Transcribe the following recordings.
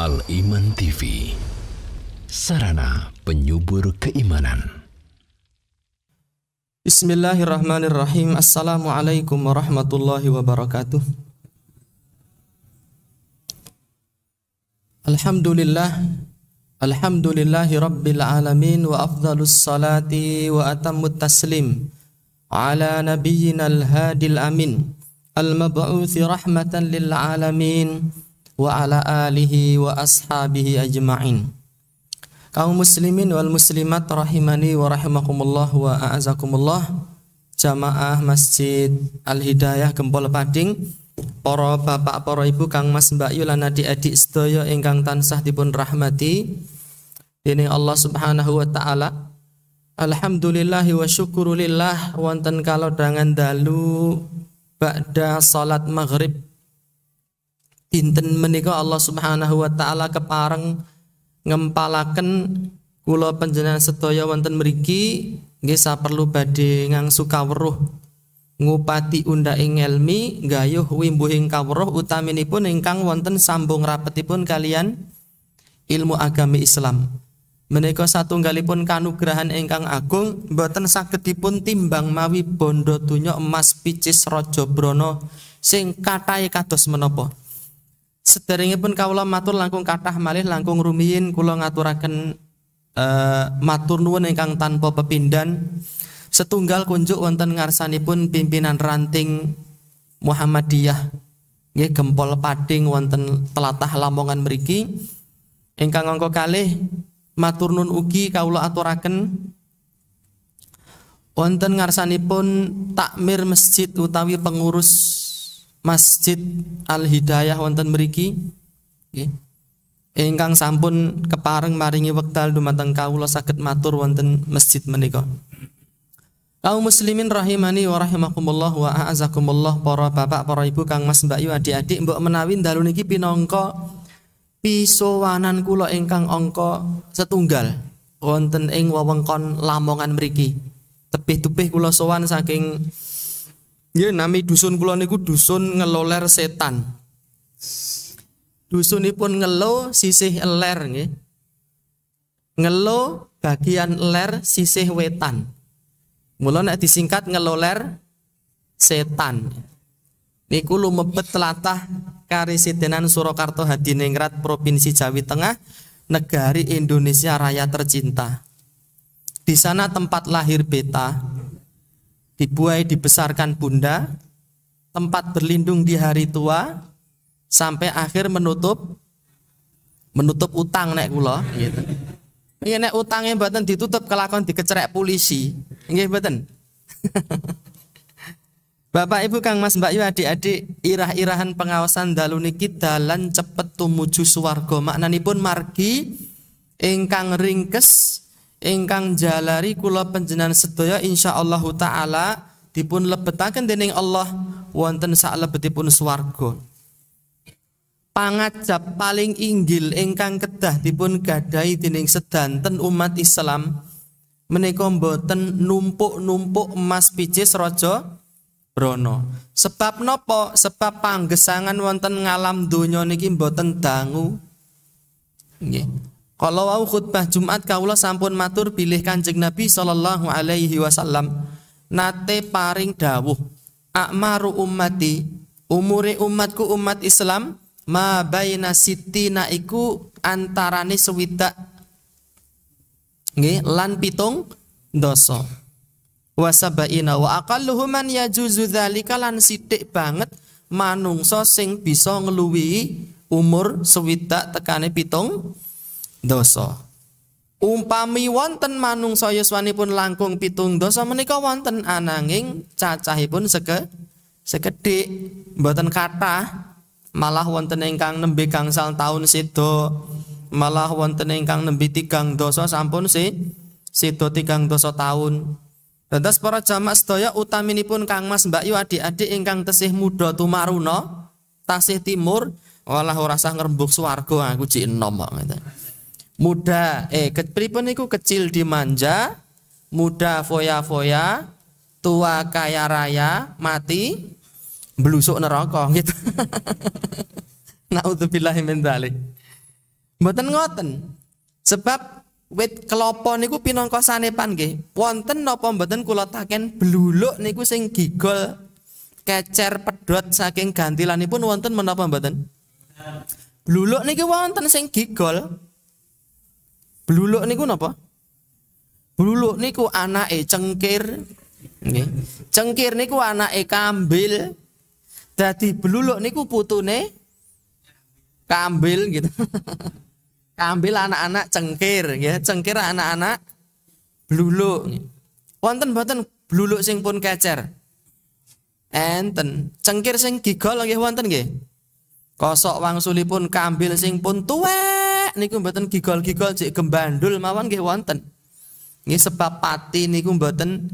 Al-Iman TV Sarana penyubur keimanan Bismillahirrahmanirrahim Assalamualaikum warahmatullahi wabarakatuh Alhamdulillah Alhamdulillahi rabbil alamin Wa afdalus salati wa atammut taslim Ala nabiyyina al-hadil amin al mabuthi rahmatan lil alamin wa ala alihi wa ashabihi ajma'in. Kaum muslimin wal muslimat rahimani wa rahimakumullah wa a'azakumullah. Jamaah Masjid Al Hidayah Gempol Pading para bapak, para ibu, kang mas, mbak yu lan adik-adik sedaya ingkang tansah dipun rahmati ini Allah Subhanahu wa taala. Alhamdulillah wa syukurulillah wonten kalau dangan dalu ba'da salat maghrib dinten menika Allah Subhanahu wa taala kepareng ngempalaken kula panjenengan sedaya wonten mriki nggih saperlu badhe ngangsu kawruh ngupati unda ing elmi gayuh wimbuhing kawruh utaminipun ingkang wonten sambung rapetipun kalian ilmu agami Islam menika satunggalipun kanugrahan ingkang agung boten saged timbang mawi bondo tunyok emas picis raja brana sing kathahe kados menopo pun kaulah matur langkung kathah malih langkung rumiyin kula ngaturaken uh, matur nuwun ingkang tanpa pepindhan setunggal kunjuk wonten ngarsanipun pimpinan ranting Muhammadiyah nggih gempol pading wonten telatah Lamongan meriki. ingkang angka kalih matur nun ugi kaula aturaken wonten ngarsanipun takmir masjid utawi pengurus Masjid Al Hidayah wonten mriki nggih ingkang sampun kepareng maringi wekdal dumateng kawula saged matur wonten masjid menika Kaum muslimin rahimani wa rahimakumullah wa a'azakumullah para bapak, para ibu, kang mas, mbak yu, adik-adik mbok menawi dalu niki pinangka pisowanan kula ingkang angka setunggal wonten ing wewengkon Lamongan mriki. Tepih-tepih kula sowan saking Ya nami dusun kula niku dusun ngeloler setan. dusun pun ngelo sisih eler nggih. Ngelo bagian ler sisih wetan. Mula nek disingkat ngeloler setan. Niku lumebet telatah Karesidenan Surakarta Hadiningrat Provinsi Jawa Tengah, negari Indonesia Raya tercinta. Di sana tempat lahir beta, dibuai dibesarkan bunda, tempat berlindung di hari tua, sampai akhir menutup menutup utang nek kula gitu. Iya nek utangnya mboten ditutup kelakon dikecerek polisi. Nggih mboten. Bapak Ibu Kang Mas Mbak Yu adik-adik irah-irahan pengawasan dalu niki dalan cepet tumuju swarga maknanipun margi ingkang ringkes ingkang jalari kula panjenengan sedaya insyaallah taala dipun lebetaken dening Allah wonten pun swarga. Pangajab paling inggil ingkang kedah dipun dinding dening sedanten umat Islam menika mboten numpuk-numpuk emas picis raja Brono. Sebab nopo? Sebab panggesangan wonten ngalam donya niki mboten dangu. Nggih. Kalau wau khutbah Jumat kaulah sampun matur pilih Kanjeng Nabi sallallahu alaihi wasallam nate paring dawuh akmaru ummati umure umatku umat Islam ma baina sitina iku antarane sewidak nggih lan pitung dosa wasabaina wa aqalluhum man yajuzu dzalika lan sithik banget manungsa sing bisa ngluwihi umur sewidak tekane pitung dosa. Umpami wonten soyuswani pun langkung pitung dosa menika wonten ananging cacahipun seke sekedik, mboten kata malah wonten ingkang nembe gangsal taun sedo malah wonten ingkang nembe tigang dosa sampun si sedo tigang dosa taun Dados para jamak sedaya utaminipun Kang Mas Mbak Yu adik-adik ingkang tesih muda tumaruna tasih timur walah ora sah ngrembug swarga aku cik enom kok muda eh pripun niku kecil dimanja muda foya-foya tua kaya raya mati blusuk neraka gitu naudzubillahi min dzalik mboten ngoten sebab wit kelopo niku pinangka sanepan nggih wonten napa mboten kula taken bluluk niku sing gigol kecer pedot saking gantilanipun wonten menapa mboten bluluk niki wonten sing gigol Bluluk niku napa? Bluluk niku anake cengkir. Nggih. Cengkir niku anake kambil. Dadi bluluk niku putune kambil gitu. kambil anak-anak cengkir ya, cengkir anak-anak bluluk. Wonten mboten bluluk sing pun kecer. Enten, cengkir sing gigol nggih wonten nggih. Kosok wangsulipun kambil sing pun tuwek niku mboten gigol-gigol cek gembandul mawon nggih wonten. Nggih sebab pati niku mboten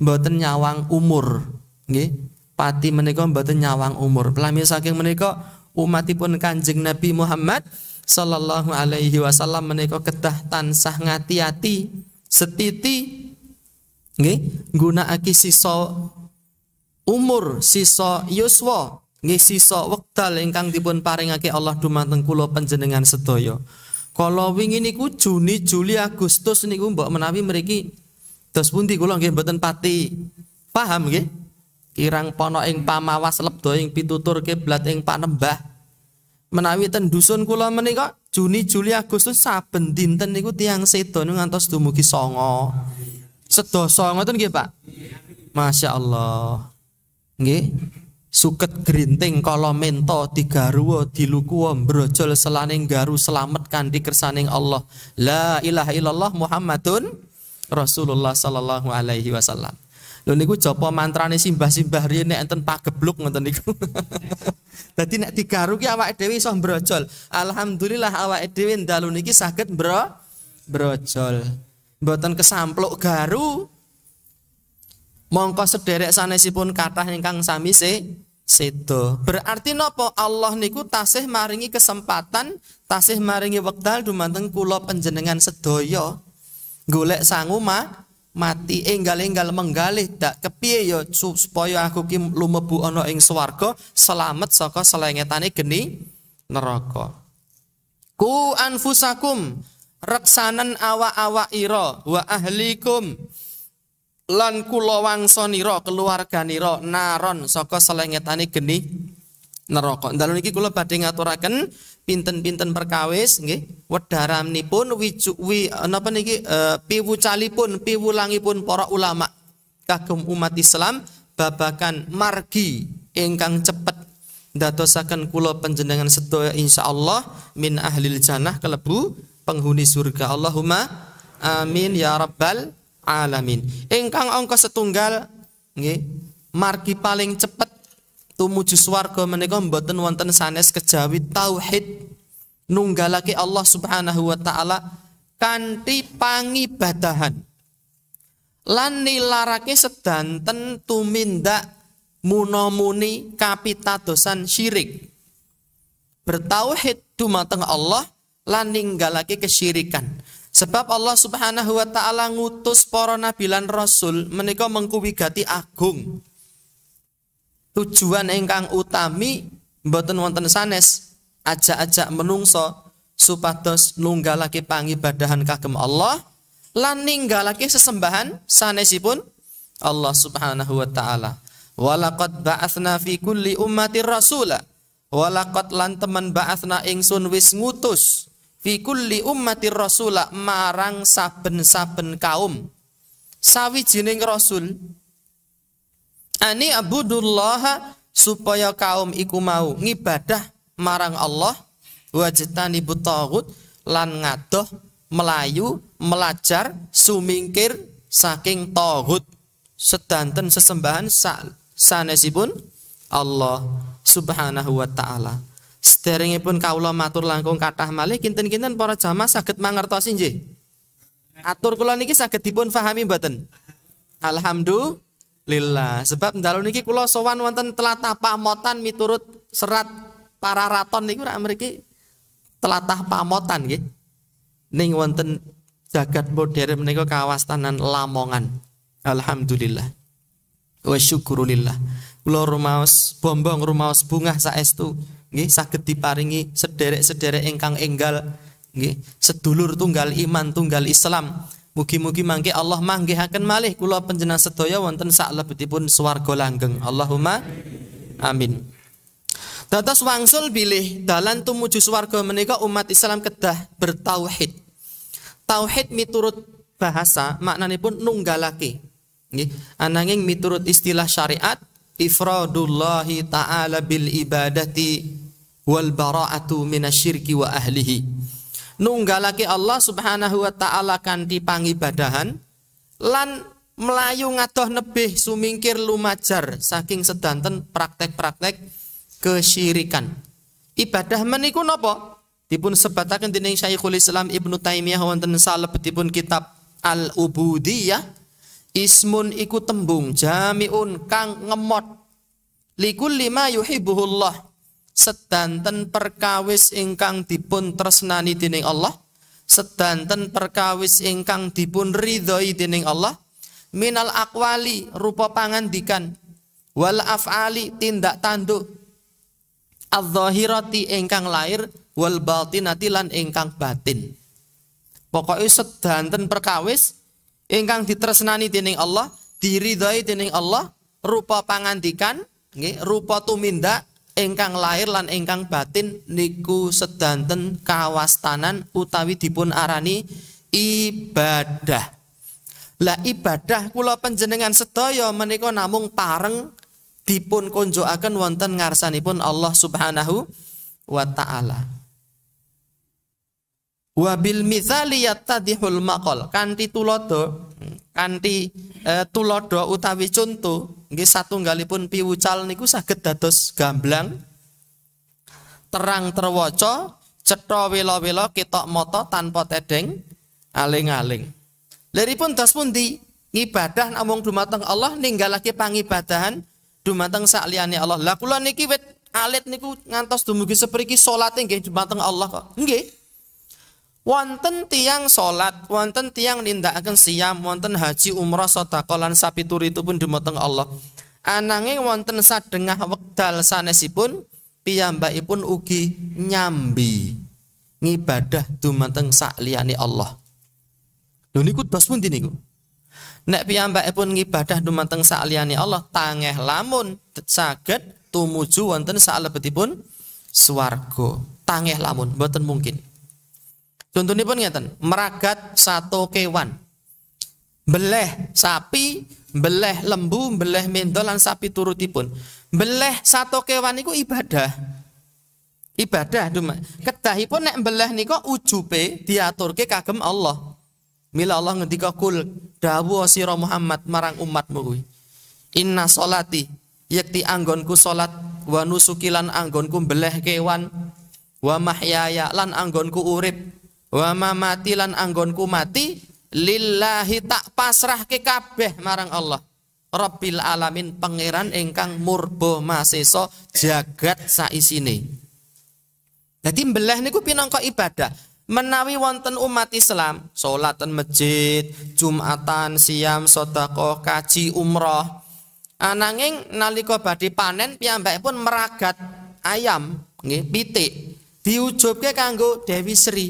mboten nyawang umur. Nggih. Pati menika mboten nyawang umur. Lami saking menika umatipun Kanjeng Nabi Muhammad sallallahu alaihi wasallam menika kedah tansah ngati-ati setiti nggih gunakake sisa umur sisa yuswa ngisi sok wekdal ingkang dipun paringake Allah dumateng kula panjenengan sedaya. Kala wingi niku Juni, Juli, Agustus niku mbok menawi mriki dos pundi kula nggih mboten pati paham nggih. Kirang pono ing pamawas lebdo ing pitutur kiblat ing panembah. Menawi ten dusun kula menika Juni, Juli, Agustus saben dinten niku tiang sedo ngantos dumugi songo. Sedoso ngoten nggih, Pak. Masya Allah. Nggih suket gerinting kalau mento di dilukuwa brojol selaning garu selamat di kersaning Allah la ilaha illallah Muhammadun Rasulullah sallallahu alaihi wasallam lho niku japa mantrane simbah-simbah riyen nek enten pagebluk ngoten niku dadi nek digaru ki awake dhewe iso brojol alhamdulillah awake dhewe ndalu niki saged bro brojol mboten kesampluk garu mongko sederek sanesipun kathah ingkang sami si. Sedo. Berarti nopo Allah niku tasih maringi kesempatan, tasih maringi wekdal dumanteng kula panjenengan sedaya golek sangu ma, mati enggal-enggal menggalih dak kepiye yo ya, supaya aku ki lumebu ana ing swarga selamat saka selengetane geni neraka. Ku anfusakum reksanan awa-awa ira wa ahlikum lan kula keluarga nira naron saka selengetane geni neraka. Dalu niki kula badhe ngaturaken pinten-pinten perkawis nggih wedharanipun wiju napa niki e, piwucalipun piwulangipun para ulama kagem umat Islam babakan margi ingkang cepet dadosaken kula panjenengan sedaya insyaallah min ahlil jannah kelebu penghuni surga Allahumma amin ya rabbal alamin. Ingkang angka setunggal nggih margi paling cepet tumuju swarga menika mboten wonten sanes kejawi tauhid nunggalake Allah Subhanahu wa taala kanthi pangibadahan. Lan nilarake sedanten tumindak munamuni kapitadosan syirik. Bertauhid dumateng Allah lan ninggalake kesyirikan. Sebab Allah Subhanahu wa taala ngutus para nabi lan rasul menika mengkuwigati agung. Tujuan ingkang utami mboten wonten sanes ajak-ajak menungso supados nunggalake pangibadahan kagem Allah lan ninggalake sesembahan sanesipun Allah Subhanahu wa taala. Walaqad ba'atsna fi kulli ummatir rasula. Walaqad lan teman ba'atsna ingsun wis ngutus fi kulli ummatir rasula marang saben-saben kaum sawijining rasul ani abudullah supaya kaum iku mau ngibadah marang Allah wajtani butagut lan ngadoh melayu melajar sumingkir saking togut sedanten sesembahan sanesipun Allah subhanahu wa ta'ala pun kaulo matur langkung kathah malih kinten-kinten para jamaah saged mangertosi nggih. Atur kula niki saged dipun fahami mboten? Alhamdulillah. Sebab dalu niki kula sowan wonten telatah pamotan miturut serat para raton niku rak mriki telatah pamotan nggih. Ning wonten jagat modern menika kawastanan Lamongan. Alhamdulillah. Wa syukurillah. Kula rumaos bombong rumaos bungah saestu nggih saged diparingi sederek-sederek ingkang enggal nggih sedulur tunggal iman tunggal Islam mugi-mugi mangke Allah manggihaken malih kula panjenengan sedaya wonten lebetipun swarga langgeng Allahumma amin Dados wangsul bilih dalan tumuju swarga menika umat Islam kedah bertauhid tauhid miturut bahasa maknanya pun nunggalake nggih ananging miturut istilah syariat ifradullahi ta'ala bil ibadati wal bara'atu minasyirki wa ahlihi nunggalake Allah subhanahu wa ta'ala kanti pangibadahan lan melayu ngadoh nebih sumingkir lumajar saking sedanten praktek-praktek kesyirikan ibadah meniku nopo. dipun sebatakan dening Syekhul Islam Ibnu Taimiyah wonten salebetipun kitab Al-Ubudiyah Ismun iku tembung jamiun kang ngemot. Likul lima yuhibuhullah. Sedanten perkawis ingkang dipun tresnani dening Allah. Sedanten perkawis ingkang dipun ridhoi dening Allah. Minal akwali rupa pangandikan. Wal af'ali tindak tanduk. Adzahirati ingkang lahir Wal batinati lan ingkang batin. Pokoknya sedanten perkawis ingkang ditresnani dening Allah, diridhai dening Allah, rupa pangandikan, nggih, rupa tumindak ingkang lahir lan ingkang batin niku sedanten kawastanan utawi dipun arani ibadah. Lah ibadah kula panjenengan sedaya menika namung pareng dipun konjoaken wonten ngarsanipun Allah Subhanahu wa taala. Wabil misali yattadihul makol Kanti tulodo, kanti e, tulodo utawi contu, Ini satu ngalipun piwucal niku saged dados gamblang terang terwoco, ceto wilo wilo ketok moto tanpa tedeng aling-aling. Liripun dos di ngibadah namung dumateng Allah ninggalake pangibadahan dumateng sa'liani Allah. Lakulah niki wet alit niku ngantos dumugi Seperti salate nggih dumateng Allah kok. Nggih wonten tiang salat, wonten tiang nindakaken siam, wonten haji umrah sedekah lan sapituri itu pun dumateng Allah. Ananging wonten sadengah wekdal sanesipun piyambakipun ugi nyambi ngibadah dumateng sak liyane Allah. Lho niku dos pundi niku? Nek piyambakipun ngibadah dumateng sak liyane Allah tangeh lamun saged tumuju wonten pun swarga. Tangeh lamun mboten mungkin. Contohnya pun ngeten, meragat satu kewan. Beleh sapi, beleh lembu, beleh mendol sapi turutipun. Beleh satu kewan niku ibadah. Ibadah cuma kedahipun nek beleh ujubeh, ujube diaturke kagem Allah. Mila Allah ngendika kul dawu sira Muhammad marang umatmu kuwi. Inna salati, yakti anggonku salat wa nusukilan anggonku beleh kewan wa mahyaya lan anggonku urip wa mamati lan anggonku mati lillahi tak pasrah ke kabeh marang Allah Rabbil alamin pangeran ingkang murbo maseso jagat saisine jadi mbelah niku pinangka ibadah menawi wonten umat Islam salatan masjid Jumatan siam sodako kaji umroh ananging nalika badhe panen piyambak pun meragat ayam nggih pitik diujubke kanggo Dewi Sri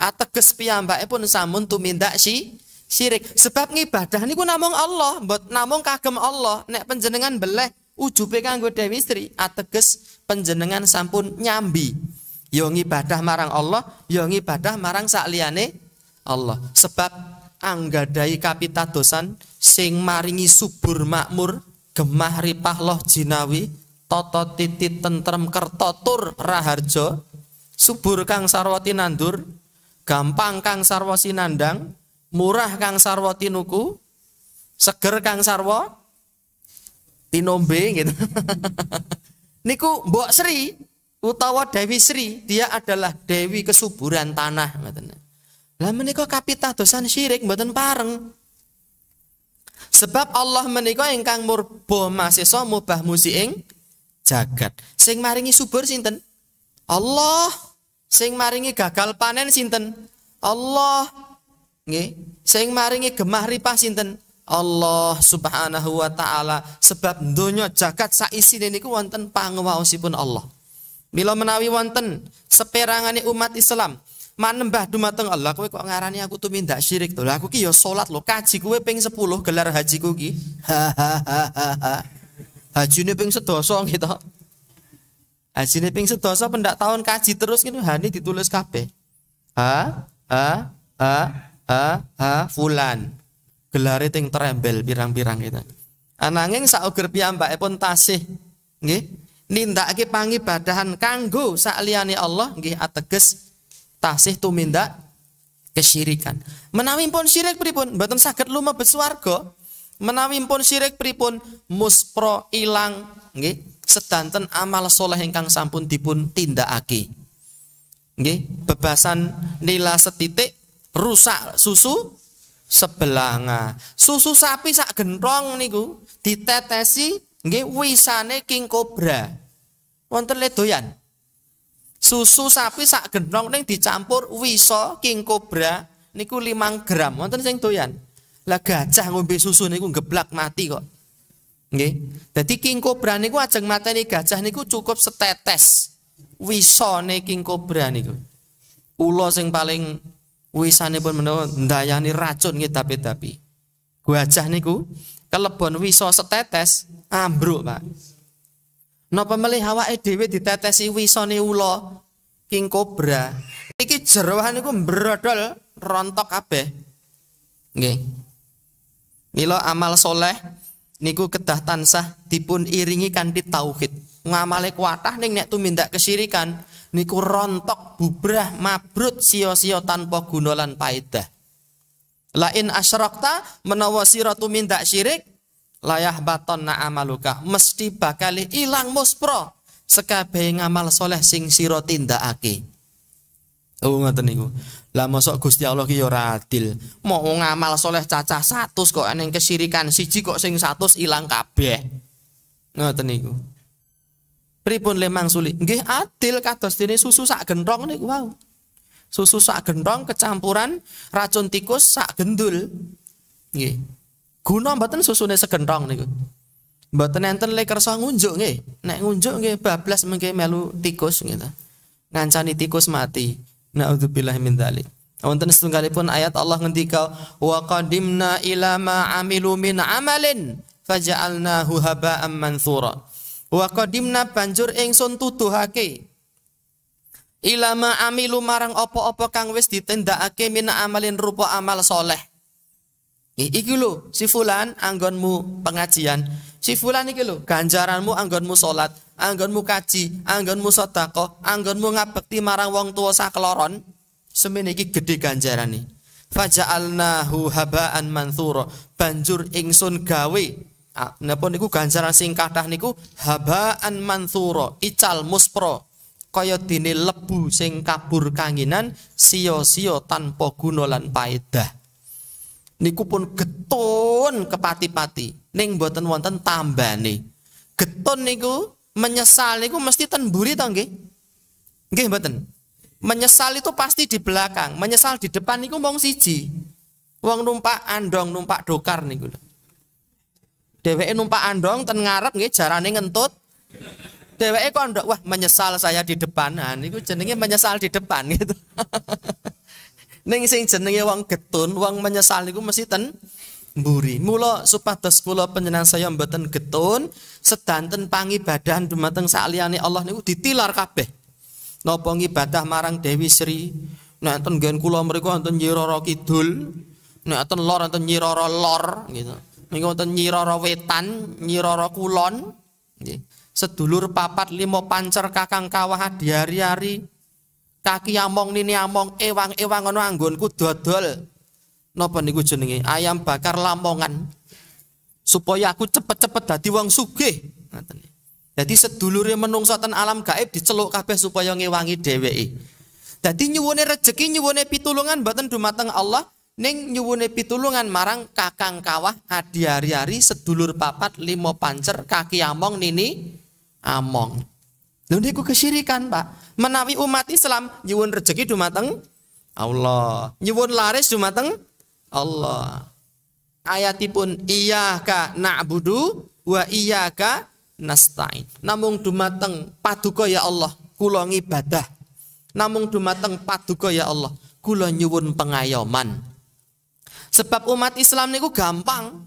ateges piyambake pun samun tumindak si syirik. Sebab ngibadah niku namung Allah, mbot namung kagem Allah. Nek panjenengan beleh ujube kanggo Dewi Sri, ateges panjenengan sampun nyambi. Yo ya ngibadah marang Allah, yo ya ngibadah marang sakliyane Allah. Sebab anggadai kapitadosan sing maringi subur makmur gemah ripah loh jinawi toto titit tentrem kertotur raharjo subur kang sarwati nandur gampang kang sarwa sinandang, murah kang sarwa tinuku, seger kang sarwa tinombe gitu. Niku Mbok Sri utawa Dewi Sri, dia adalah dewi kesuburan tanah ngoten. Lah menika kapitah dosan syirik mboten pareng. Sebab Allah menika ingkang murba mahasiswa mubah ing jagat. Sing maringi subur sinten? Allah. Sing maringi gagal panen sinten? Allah. Nggih. Sing maringi gemah ripah sinten? Allah Subhanahu wa taala sebab donya jagat saisine niku wonten panguwaosipun Allah. Mila menawi wonten seperangane umat Islam manembah dumateng Allah kowe kok ngarani aku minta syirik to. Lah aku ki ya salat lho, kaji kowe ping 10 gelar hajiku ki. Hajine ping sedoso gitu. Hajine ping sedosa pendak tahun kaji terus gitu hani ditulis kape, Ha ha ha ha ha fulan. Gelare ting terembel pirang-pirang gitu. Ananging ah, sauger pun tasih nggih nindakake pangibadahan kanggo sakliyane Allah nggih ateges tasih tumindak kesyirikan. Menawi pun syirik pripun mboten saged lumebet swarga. Menawi pun syirik pripun muspro ilang nggih sedanten amal soleh ingkang sampun dipun tindakake. Nggih, bebasan nila setitik rusak susu sebelanga. Susu sapi sak genrong niku ditetesi nggih wisane king cobra. Wonten le doyan. Susu sapi sak genrong ning dicampur wisa king cobra niku 5 gram. Wonten sing doyan. Lah gajah ngombe susu niku geblak mati kok. Nggih. Dadi king cobra niku ajeng mateni gajah niku cukup setetes wisane king cobra niku. Ula sing paling wisane pun menawa ndayani racun nggih tapi-tapi. Gajah niku kelebon wisa setetes ambruk, Pak. Napa melih awake dhewe ditetesi wisane ula king cobra. Iki jerohan niku mbrodol rontok kabeh. Nggih. Mila amal soleh niku kedah tansah dipun iringi kanthi tauhid. Ngamale kuatah ning nek tumindak kesirikan niku rontok bubrah mabrut sio-sio tanpa guna lan paedah. Lain asyrakta menawa sira tumindak syirik layah baton na amaluka mesti bakal ilang muspro sekabeh ngamal soleh sing sira tindakake. Oh ngoten niku. Lah mosok Gusti Allah ki ya ora adil. Mau ngamal soleh cacah 100 kok eneng kesirikan siji kok sing 100 ilang kabeh. Ngoten niku. Pripun le mangsuli? Nggih adil kados dene susu sak genthong niku wau. Susu sak genthong kecampuran racun tikus sak gendul. Nggih. Guna mboten susune segenthong niku. Mboten enten le kersa ngunjuk nggih. Nek ngunjuk nggih bablas mengke melu tikus gitu. Ngancani tikus mati. Naudzubillah min dzalik. Wonten setunggalipun ayat Allah ngendika wa qadimna ila ma amilu min amalin faja'alnahu haba'an mansura. Wa qadimna banjur ingsun tuduhake ila ma amilu marang apa-apa kang wis ditindakake min amalin rupa amal soleh. Iki lho, si fulan anggonmu pengajian. Si fulan iki lho, ganjaranmu anggonmu salat anggonmu kaji, anggonmu sedekah, anggonmu ngabekti marang wong tua sakloron, semene iki gedhe ganjarane. Faja'alnahu haba'an manthura. Banjur ingsun gawe ah, napa niku ganjaran sing kathah niku haba'an manthura, ical muspro. Kaya dene lebu sing kabur kanginan sia-sia tanpa guna lan paedah. niku pun getun kepati-pati ning boten wonten tambane getun niku menyesal itu mesti tenburi tau nggih nggih mboten menyesal itu pasti di belakang menyesal di depan itu mau siji wong numpak andong numpak dokar niku dheweke numpak andong ten ngarep nggih jarane ngentut dheweke kok wah menyesal saya di depan nah niku jenenge menyesal di depan gitu Neng sing jenenge wong getun, wong menyesal niku mesti ten mburi. Mula supados kula panjenengan saya mboten getun sedanten pangibadahan dumateng sakliyane Allah niku ditilar kabeh. Napa ngibadah marang Dewi Sri, nek ten nggen kula mriku wonten Nyiroro Kidul, nek lor wonten Nyiroro Lor gitu. Niku wonten Nyiroro Wetan, Nyiroro Kulon nggih. Sedulur papat limo pancer kakang kawah hari-hari kaki among nini among ewang-ewang ana anggonku dodol napa niku jenenge ayam bakar Lamongan supaya aku cepet-cepet dadi wong sugih ngoten dadi sedulure menungso ten alam gaib diceluk kabeh supaya ngewangi dheweke dadi nyuwune rejeki nyuwune pitulungan mboten dumateng Allah ning nyuwune pitulungan marang kakang kawah adi hari-hari sedulur papat limo pancer kaki among nini among lho niku kesyirikan Pak menawi umat Islam nyuwun rejeki dumateng Allah nyuwun laris dumateng Allah. Ayatipun iyyaka na'budu wa iyyaka nasta'in. Namung dumateng paduka ya Allah, kula ngibadah. Namung dumateng paduka ya Allah, kula nyuwun pengayoman. Sebab umat Islam niku gampang.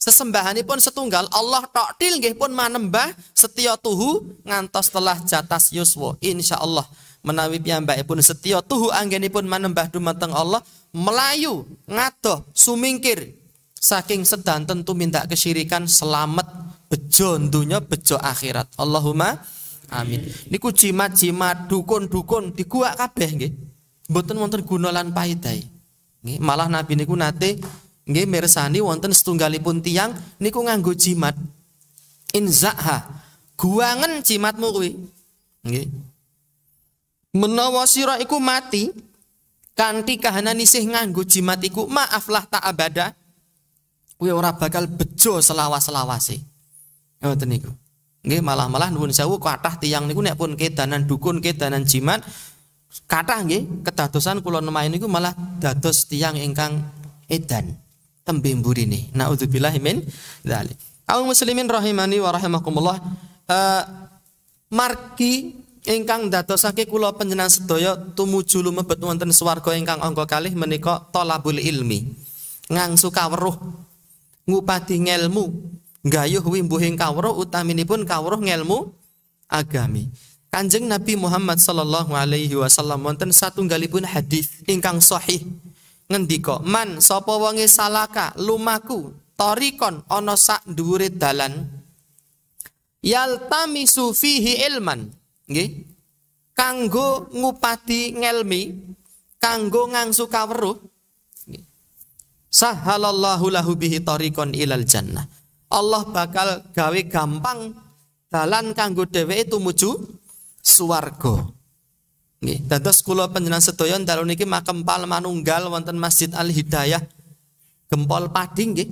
Sesembahanipun setunggal Allah tok til nggih pun manembah setia tuhu ngantos telah jatas yuswa. Insyaallah menawi pun setia tuhu anggenipun manembah dumateng Allah melayu, ngato, sumingkir. Saking sedan tentu minta kesyirikan selamat bejo dunia bejo akhirat. Allahumma amin. Niku jimat-jimat dukun-dukun gua kabeh nggih. Mboten wonten gunolan pahitai. paidai. malah Nabi niku nate nggih mirsani wonten setunggalipun tiang niku nganggo jimat. Inzaha. Guangen jimatmu kuwi. Nggih. Menawa sira iku mati, Kanti kahanane sih nganggu jimat iku maaflah tak abada kuwi ora bakal bejo selawas-selawase ngoten niku nggih malah-malah nuwun sewu kathah tiyang niku nek pun kedanan dukun kedanan jimat kathah nggih kedadosan kula main niku malah dados tiyang ingkang edan tembe ini naudzubillah min dzalik kaum muslimin rahimani wa rahimakumullah uh, eh, marki ingkang ndadosake kula panjenengan sedaya tumuju lumebet wonten swarga ingkang angka kalih menika tolabul ilmi. Ngangsu kawruh ngupadi ngelmu, gayuh wimbuhing kawruh utaminipun kawruh ngelmu agami. Kanjeng Nabi Muhammad sallallahu alaihi wasallam wonten satunggalipun hadis ingkang sahih ngendika, "Man sapa wonge salaka lumaku torikon ana sak dhuwure dalan yaltamisu fihi ilman." nggih kanggo ngupati ngelmi kanggo ngangsu Nggih. sahalallahu lahu bihi tariqon ilal jannah Allah bakal gawe gampang dalan kanggo dheweke tumuju swarga nggih dados kula panjenengan sedaya dalu niki makempal manunggal wonten Masjid Al Hidayah Gempol Pading nggih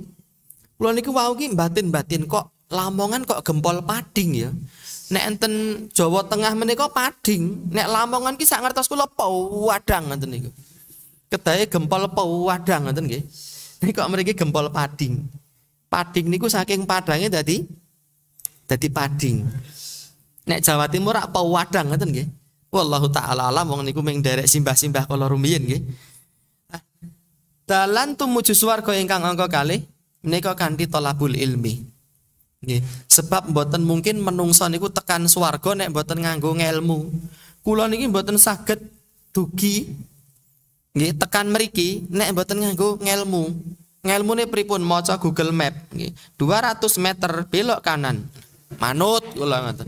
kula niku wau ki batin-batin kok Lamongan kok Gempol Pading ya nek enten Jawa Tengah menika pading, nek Lamongan ki sak ngertos kula wadang ngoten niku. Kedae gempol wadang ngoten nggih. Nek kok mriki gempol pading. Pading niku saking padange dadi dadi pading. Nek Jawa Timur rak wadang ngoten nggih. Wallahu taala alam wong niku ming derek simbah-simbah kala rumiyin nggih. Ah, dalan tumuju swarga ingkang angka kalih menika kanthi tolabul ilmi. Nggih, sebab mboten mungkin menungso niku tekan swarga nek mboten nganggo ngelmu. Kula niki mboten saged dugi nggih tekan mriki nek mboten nganggo ngelmu. Ngelmune pripun maca Google Map nggih. 200 meter belok kanan. Manut kula ngoten.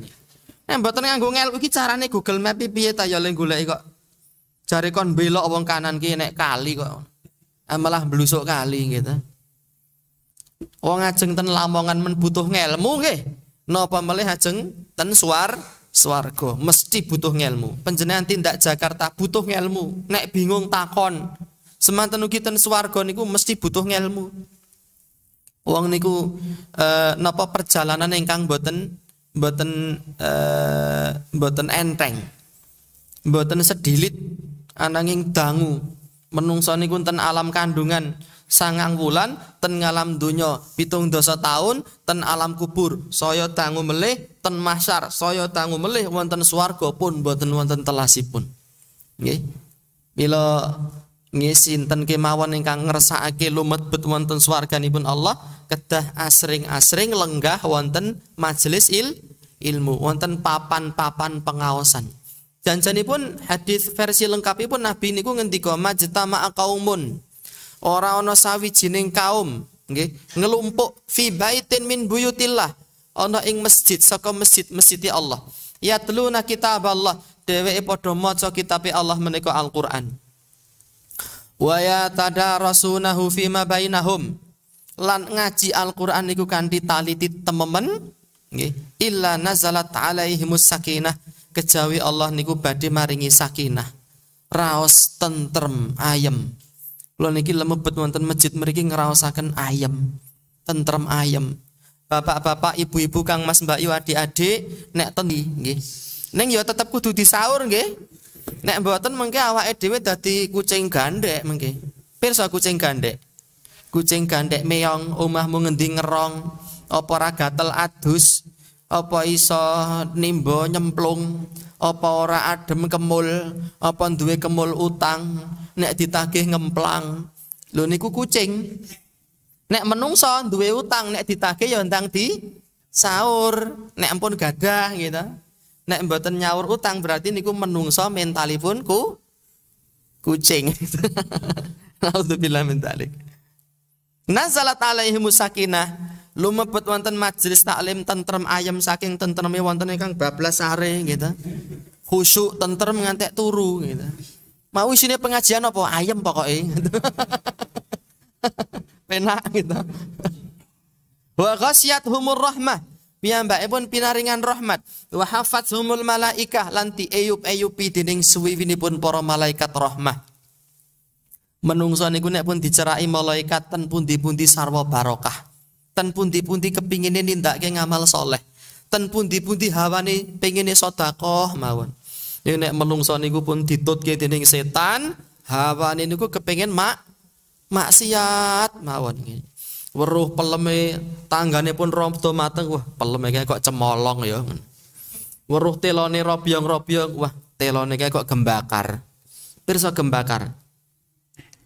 Nek mboten nganggo ngelmu iki carane Google Map piye ta ya leng goleki kok. Jare kon belok wong kanan ki nek kali kok. Ah, malah blusuk kali gitu. Wong ajeng ten Lamongan men butuh ngelmu nggih. Napa melih ajeng ten suar swarga mesti butuh ngelmu. Panjenengan tindak Jakarta butuh ngelmu. Nek bingung takon. Semanten ugi ten swarga niku mesti butuh ngelmu. Wong niku eh, napa perjalanan ingkang boten boten eh, boten enteng. Boten sedilit ananging dangu. Menungso niku ten alam kandungan sangang wulan ten ngalam dunya pitung dosa tahun ten alam kubur saya tangu melih ten masyar. saya tangu melih wonten swarga pun boten wonten telasipun nggih mila nggih sinten kemawon ingkang ngersakake lumebet wonten swarganipun Allah kedah asring-asring lenggah wonten majelis il ilmu wonten papan-papan pengawasan. pengaosan pun hadis versi lengkapi lengkapipun Nabi niku ngendika majtama'a qaumun ora ana sawijining kaum nggih ngelumpuk fi baitin min buyutillah ana ing masjid saka masjid-masjid Allah yatluna kitab Allah dheweke padha maca kitab Allah menika Al-Qur'an wa ya fi fima bainahum lan ngaji Al-Qur'an niku kanthi taliti tememen nggih illa nazalat alaihimus sakinah kejawi Allah niku badhe maringi sakinah raos tentrem ayem Kula niki lemebet wonten masjid mriki ngeraosaken ayem. Tentrem ayem. Bapak-bapak, ibu-ibu, Kang Mas, Mbak Yu, adik-adik nek ten nggih. Ning ya tetep kudu disaur nggih. Nek mboten mengke awake dhewe dadi kucing gandek mengke. Pirsa kucing gandek. Kucing gandek meong omahmu ngendi ngerong, apa ora gatel adus, apa iso nimbo nyemplung, apa ora adem kemul, apa duwe kemul utang, nek ditagih ngemplang. Lho niku kucing. Nek menungso duwe utang nek ditagih ya entang di sahur, nek ampun gadah gitu. Nek mboten nyaur utang berarti niku menungso mentalipun ku kucing. Nauzubillah mentalik. dzalik. Nazalat alaihi musakinah lumebet wonten majelis taklim tentrem ayam saking tentreme wonten ingkang bablas sare gitu. Khusyuk tentrem ngantek turu gitu mau isinya pengajian apa ayam pokoknya penak gitu wa ghasyat humur rahmah mbak pun pinaringan rahmat wa hafat humul malaikah lanti ayub eyup eyupi dening pun para malaikat rahmah menungso niku nek pun dicerai malaikat ten pundi-pundi sarwa barokah ten pundi-pundi kepingine nindakake ngamal soleh ten pundi-pundi hawane pengine sedekah mawon ini nek menungso niku pun ditutke dening setan, hawa niku kepingin mak mak maksiat mawon nggih. Weruh peleme tanggane pun rompo mateng, wah peleme kaya kok cemolong ya. Weruh telone robyong-robyong, wah telone kaya kok gembakar. Pirsa gembakar.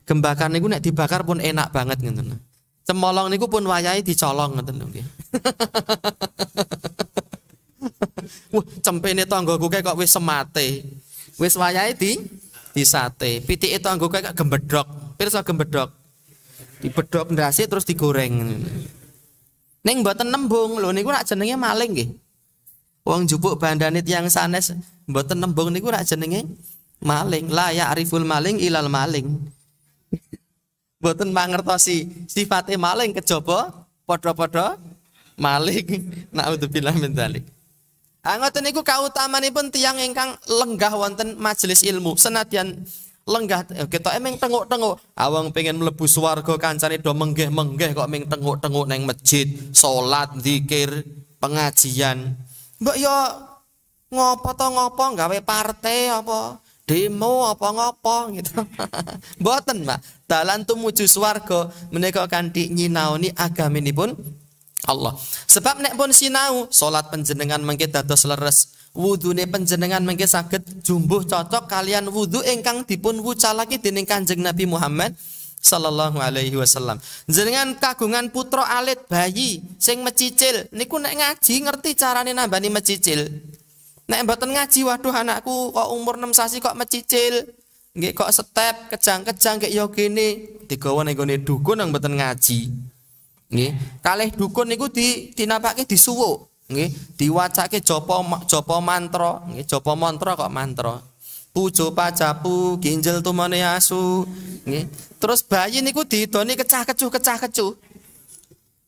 Gembakar niku nek dibakar pun enak banget ngoten. Cemolong niku pun wayai dicolong ngoten nggih. Wah, cempene tanggaku gue kok wis semate. Wis wayahe di sate, disate. Pitike tanggo kayak kok gembedok. Pirsa gembedok. bedok nasi terus digoreng. Ning mboten nembung lho niku nak jenenge maling nggih. uang jupuk bandanit yang sanes mboten nembung niku nak jenenge maling. lah ya ariful maling ilal maling. mboten mangertosi sifatnya maling kejaba padha-padha maling. Nauzubillah bilang mentalik. Ha kau niku kautamanipun tiyang ingkang lenggah wanten majelis ilmu senatian lenggah eh, Kita emeng tengok-tengok. awang pengen mlebu swarga kancane do menggeh-menggeh kok ming tengok-tengok neng masjid solat zikir pengajian Mbak yo ngopo to ngopo gawe partai apa demo apa ngopo gitu boten mbak dalan tumuju swarga menika kanthi nyinaoni pun. Allah. Sebab nek pun sinau salat panjenengan mengke dados leres, wudune panjenengan mengke saged jumbuh cocok kalian wudu ingkang dipun wucalaki dening Kanjeng Nabi Muhammad sallallahu alaihi wasallam. Jenengan kagungan putra alit bayi sing mecicil niku nek ngaji ngerti carane nambani mecicil. Nek mboten ngaji waduh anakku kok umur 6 sasi kok mecicil. Nggih kok step kejang-kejang kayak yo kene digawa nang gone dukun nang mboten ngaji. Nggih, kalih dukun niku di tinapake disuwuk, nggih, diwacake japa japa mantra, nggih, japa mantra kok mantra. Pujo pajapu ginjel tumane asu, nggih. Terus bayi niku didoni kecah kecuh kecah kecuh.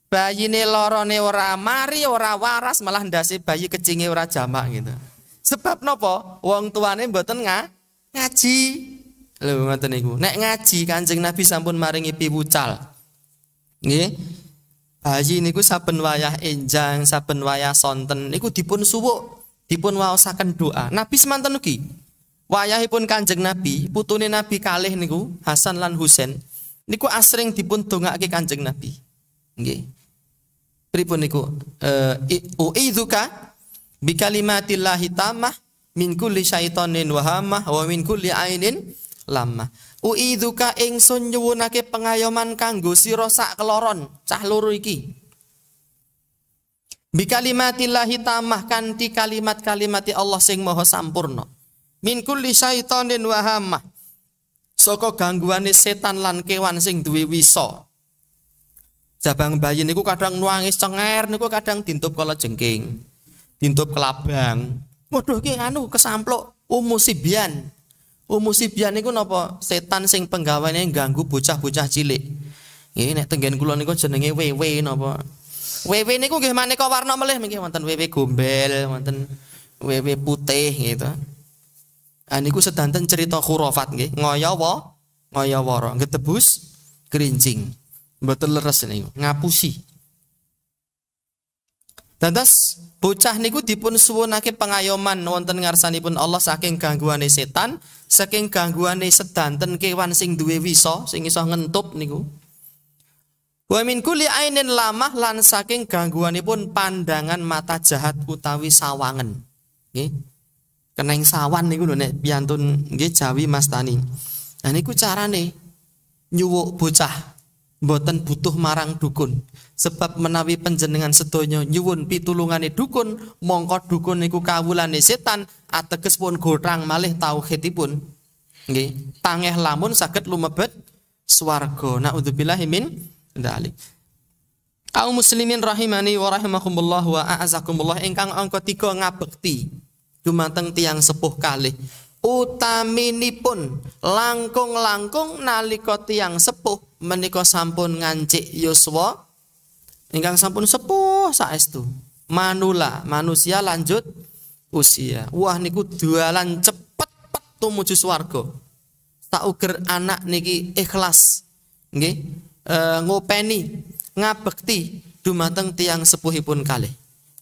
bayi ini lorone ora mari ora waras malah ndase bayi kecinge ora jamak gitu. Sebab nopo? Wong tuane mboten nga, ngaji. Lho ngoten niku. Nek ngaji Kanjeng Nabi sampun maringi piwucal. Nggih bayi niku saben wayah enjang, saben wayah sonten niku dipun suwuk, dipun waosaken doa. Nabi semanten ugi. Wayahipun Kanjeng Nabi, putune Nabi kalih niku Hasan lan Husain niku asring dipun dongake Kanjeng Nabi. Nggih. Pripun niku? Eh, Uidzuka bi kalimatillahi tamah min kulli syaitonin wahamah wa min kulli ainin lamah uidzuka ingsun nyuwunake pengayoman kanggo sira sak keloron cah loro iki bikalimatillahi tamah kanthi kalimat-kalimati Allah sing maha sampurna min kulli syaitonin wahamah saka gangguane setan lan kewan sing duwe wisa jabang bayi niku kadang nuangis cenger niku kadang dintup kala jengking dintup kelabang waduh ki anu kesamplok umusibian Umu oh, Sibyan niku napa? Setan sing penggawane ganggu bocah-bocah cilik. Nggih nek tenggen kula niku jenenge wewe napa? Wewe niku nggih maneka warna melih nggih wonten wewe gombel, wonten wewe putih gitu. Ah niku sedanten cerita khurafat nggih, ngoyowo, ngoyoworo, ngetebus kerincing. Mboten leres niku, ngapusi. Tantas bocah niku dipun suwunake pengayoman wonten ngarsanipun Allah saking gangguane setan, saking gangguane sedanten kewan sing duwe wisa sing iso ngentup niku. Wa min kulli ainin lamah lan saking gangguanipun pandangan mata jahat utawi sawangen. Nggih. Keneng sawan niku lho nek piantun nggih Jawi Mas Tani. Nah niku carane nyuwuk bocah boten butuh marang dukun sebab menawi penjenengan sedonya nyuwun pitulungane dukun mongko dukun niku kawulane setan ateges pun gothang malih tauhidipun nggih tangeh lamun saged lumebet swarga naudzubillah min dzalik Kau muslimin rahimani wa rahimakumullah wa a'azakumullah ingkang angka tiga ngabekti dumateng tiang sepuh kali utaminipun langkung-langkung nalika tiang sepuh menika sampun ngancik yuswa ingkang sampun sepuh saestu manula manusia lanjut usia wah niku dualan cepet pet tumuju swarga tak uger anak niki ikhlas nggih e, ngopeni ngabekti dumateng tiang sepuhipun kali.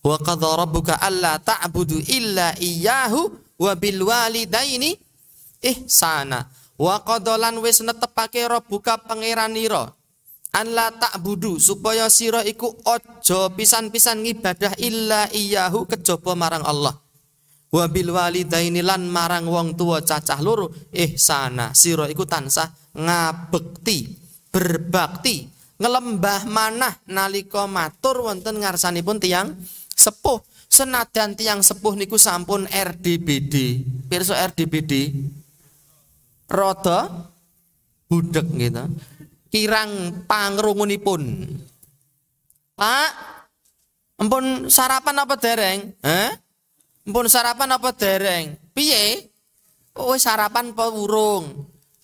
wa qadha rabbuka alla ta'budu illa iyyahu wa bil walidaini ihsana wa qadalan wis netepake rabbuka pangeranira an la ta'budu supaya sira iku aja pisan-pisan ngibadah illa iyahu kejaba marang Allah wa bil walidaini lan marang wong tua cacah loro ihsana sira iku tansah ngabekti berbakti ngelembah manah nalika matur wonten ngarsanipun tiang sepuh senajan tiang sepuh niku sampun RDBD perso RDBD roto, budek gitu kirang pangrungunipun Pak empun sarapan apa dereng eh empun sarapan apa dereng piye oh sarapan apa urung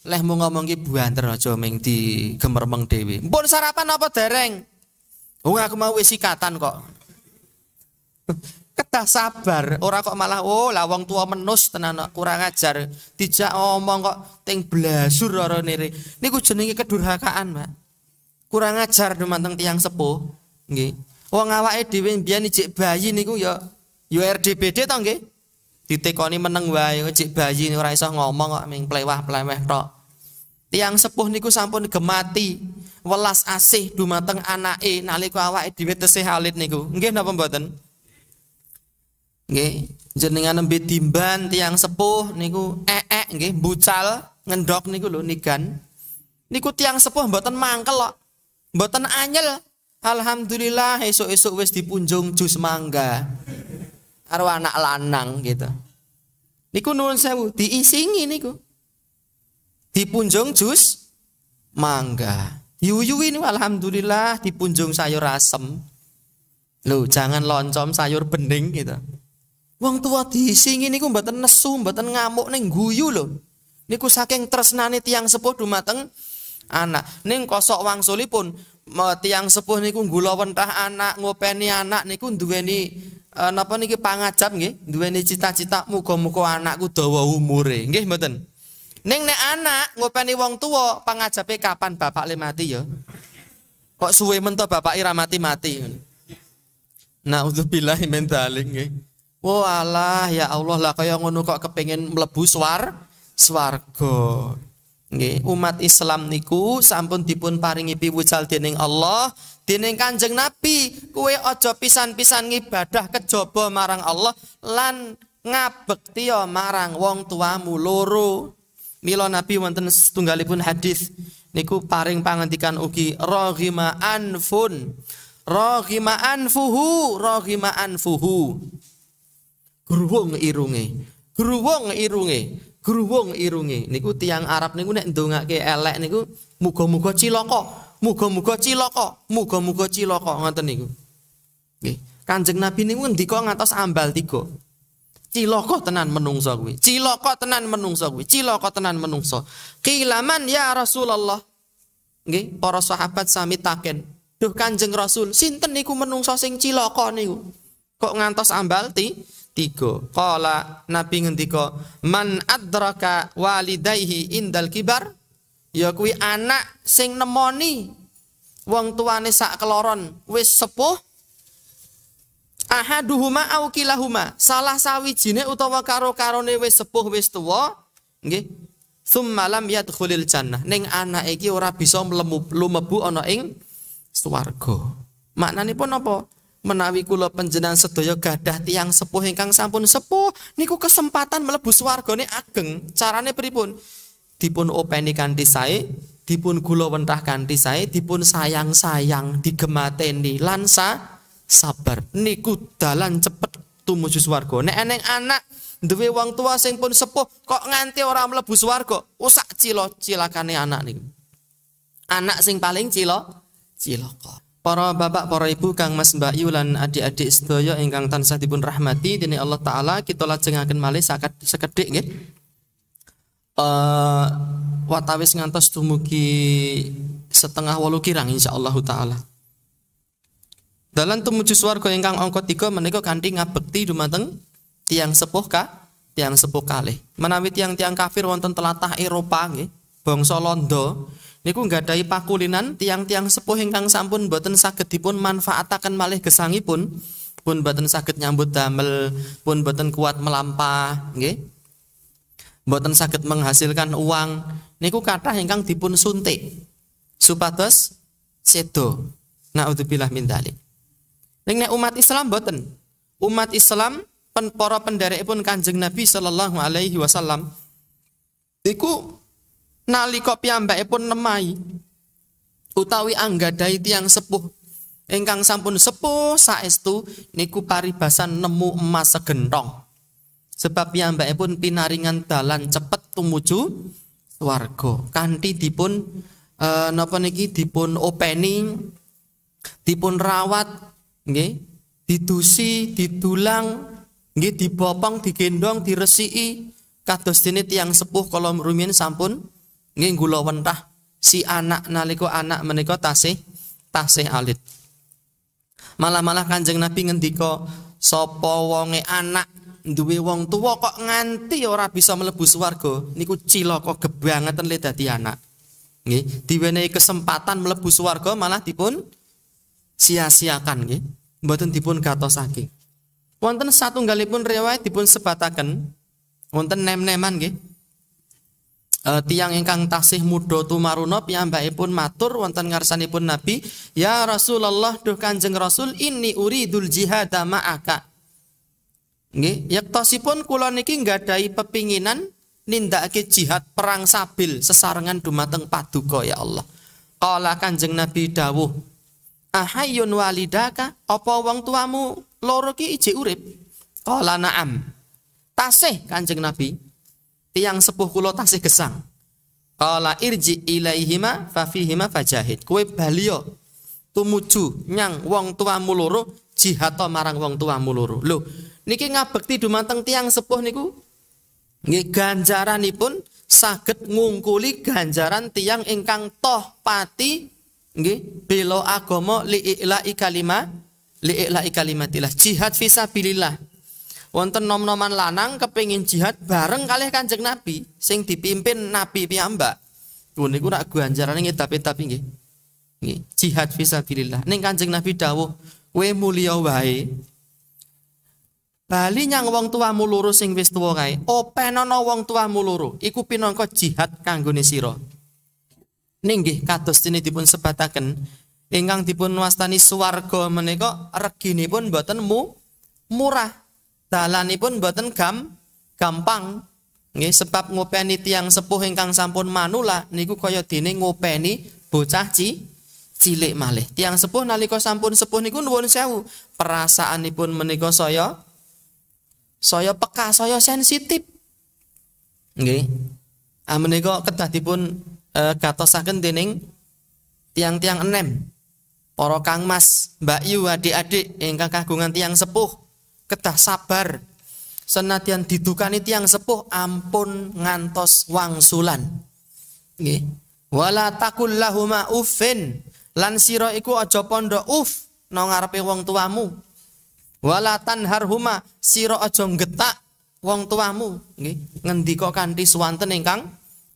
leh mau ngomong ki buanter aja ming di gemermeng dewi. empun sarapan apa dereng Oh aku mau isi katan kok Ketah sabar, ora kok malah oh lah wong tua menus tenan kurang ajar. tidak omong kok ting blasur ora nire. Niku jenenge kedurhakaan, Pak. Kurang ajar dumanteng tiang sepuh, nggih. Wong awake dhewe mbiyen ijik bayi niku ya yo ya RDBD to nggih. Ditekoni meneng wae ijik bayi ora iso ngomong kok ming plewah-pleweh tok. Tiang sepuh niku sampun gemati welas asih dumateng anake nalika awake dhewe tesih nih niku. Nggih napa mboten? nggih jenengan nembe timban tiang sepuh niku ee nggih bucal ngendok niku lho nigan niku tiang sepuh mboten mangkel kok mboten anyel alhamdulillah esuk-esuk wis dipunjung jus mangga karo anak lanang gitu niku nuwun sewu diisingi niku dipunjung jus mangga yuyu niku alhamdulillah dipunjung sayur asem lo jangan loncom sayur bening gitu. Wong tua diisingi niku mboten nesu, mboten ngamuk neng guyu lho. Niku saking tresnane tiang sepuh dumateng anak. Ning kosok wangsulipun tiang sepuh niku gula wentah anak, ngopeni anak niku duweni e, eh, napa niki pangajap nggih, duweni cita-cita muga-muga anakku dawa umure. Nggih mboten? neng ne anak ngopeni wong tua pangajape kapan bapak le mati ya? Kok suwe mento bapak ira mati-mati. untuk min mentaling nggih. Walah oh ya Allah lah kaya ngono kok kepengen mlebu swar swarga. Nggih, umat Islam niku sampun dipun paringi piwucal dening Allah, dening Kanjeng Nabi. Kue ojo pisan-pisan ngibadah kejaba marang Allah lan ngabekti marang wong tuamu loro. Mila Nabi wonten setunggalipun hadis niku paring pangantikan ugi raghima anfun raghima anfuhu raghima anfuhu gruwung irunge gruwung irunge gruwung irunge niku tiang Arab niku nek ndongake elek niku muga-muga cilaka muga-muga cilaka muga-muga cilaka ngoten niku nggih Kanjeng Nabi niku ngendika ngantos ambal tiga cilaka tenan menungso kuwi cilaka tenan menungso kuwi cilaka tenan menungso kilaman ya Rasulullah nggih para sahabat sami taken duh Kanjeng Rasul sinten niku menungso sing cilaka niku kok ngantos ambal ti tiga. Qala Nabi ngendika, "Man adraka walidayhi indal kibar?" Ya kuwi anak sing nemoni wong tuane sak keloron wis sepuh ahaduhuma au kilahuma salah sawijine utawa karo karone wis sepuh wis tuwa nggih summa lam yadkhulil jannah ning anak iki ora bisa mlebu lumebu ana ing swarga maknane pun apa menawi kula panjenengan sedaya gadah tiang sepuh ingkang sampun sepuh niku kesempatan mlebu swargane ageng carane pripun dipun openi kanthi sae dipun gula wentah kanthi sae dipun sayang-sayang digemateni lansa sabar niku dalan cepet tumuju swarga nek eneng anak duwe wong tua sing pun sepuh kok nganti ora mlebu swarga usak cilo cilakane anak niku anak sing paling cilo cilaka Para bapak, para ibu, kang mas mbak yulan adik-adik sedoyo ingkang tansah dipun rahmati dini Allah Ta'ala kita lajengakan malih sakat sekedik nggih. Uh, eh, watawis ngantos dumugi setengah walu kirang Allah taala. Dalam tumuju swarga ingkang angka tiga menika kanthi ngabekti dumateng tiang sepuh ka tiang sepuh kalih. Menawi tiang-tiang kafir wonten telatah Eropa nggih, bangsa Londo niku nggak nggadahi pakulinan tiang-tiang sepuh ingkang sampun boten saged dipun manfaataken malih gesangipun pun boten sakit nyambut damel pun boten kuat melampah nggih boten saged menghasilkan uang niku kathah ingkang dipun suntik supados sedo naudzubillah min dzalik ning umat Islam boten umat Islam pen, para Kanjeng Nabi sallallahu alaihi wasallam iku nalika pun nemai utawi anggadai tiang sepuh ingkang sampun sepuh saestu niku paribasan nemu emas segentong sebab pun pinaringan dalan cepet tumuju wargo. kanthi dipun e, napa niki dipun openi dipun rawat nggih didusi didulang nggih dibopong digendong diresiki kados dene tiang sepuh kalau rumiyin sampun nggih kula wentah si anak nalika anak menika tasih tasih alit. Malah-malah Kanjeng Nabi ngendika sapa wonge anak duwe wong tuwa kok nganti ora bisa mlebu swarga niku cilaka gebangeten le dadi anak. Nggih, diwenehi kesempatan mlebu swarga malah dipun sia-siakan nggih. Mboten dipun gatosake. Wonten satunggalipun riwayat dipun sebataken wonten nem-neman nggih e, tiang ingkang tasih yang tumaruna piyambakipun matur wonten ngarsanipun Nabi, "Ya Rasulullah, duh Kanjeng Rasul, ini uridul jihada ma'aka." Nggih, yektasipun kula niki nggadahi pepinginan nindakake jihad perang sabil sesarangan dumateng paduka ya Allah. Kala Kanjeng Nabi dawuh, "Ahayun walidaka, apa wong tuamu loro ki ije urip?" Kala na'am. Tasih Kanjeng Nabi, tiang sepuh kulo tasih gesang. Kala irji ilaihima ihima, fajahid. Kue balio tumuju nyang wong tua muluru to marang wong tua muluru. Lu, niki ngabekti dumanteng tiang sepuh niku ganjaran ganjaranipun saged ngungkuli ganjaran tiang ingkang toh pati nggih bela agama li'ila'i kalima li'ila'i kalimatilah jihad fisabilillah wonten nom-noman lanang kepingin jihad bareng kalih Kanjeng Nabi sing dipimpin Nabi piyambak. Pun niku nak ganjarane tapi tapi nggih. Nggih, jihad fisabilillah. Ning Kanjeng Nabi dawuh, "Kowe mulya wae." Bali nyang wong tuamu loro sing wis tuwa kae. Openono wong tuamu loro, iku pinangka jihad kanggone sira. Ning nggih kados dene dipun sebataken ingkang dipun wastani swarga menika reginipun mboten mu murah pun buatan gam gampang Nge, sebab ngopeni tiang sepuh ingkang sampun manula niku kaya dene ngopeni bocah ci cilik malih tiang sepuh nalika sampun sepuh niku nuwun sewu perasaanipun menika saya saya peka saya sensitif nggih ah menika kedah dipun e, eh, gatosaken dening tiang-tiang enem para mas, mbak yu adik-adik ingkang kagungan tiang sepuh kedah sabar senadyan didukani tiang sepuh ampun ngantos wangsulan nggih wala takul lahuma uffin lan sira iku aja pondo uff nang ngarepe wong tuamu wala tanharhuma sira aja ngetak wong tuamu nggih ngendika kanthi suwanten ingkang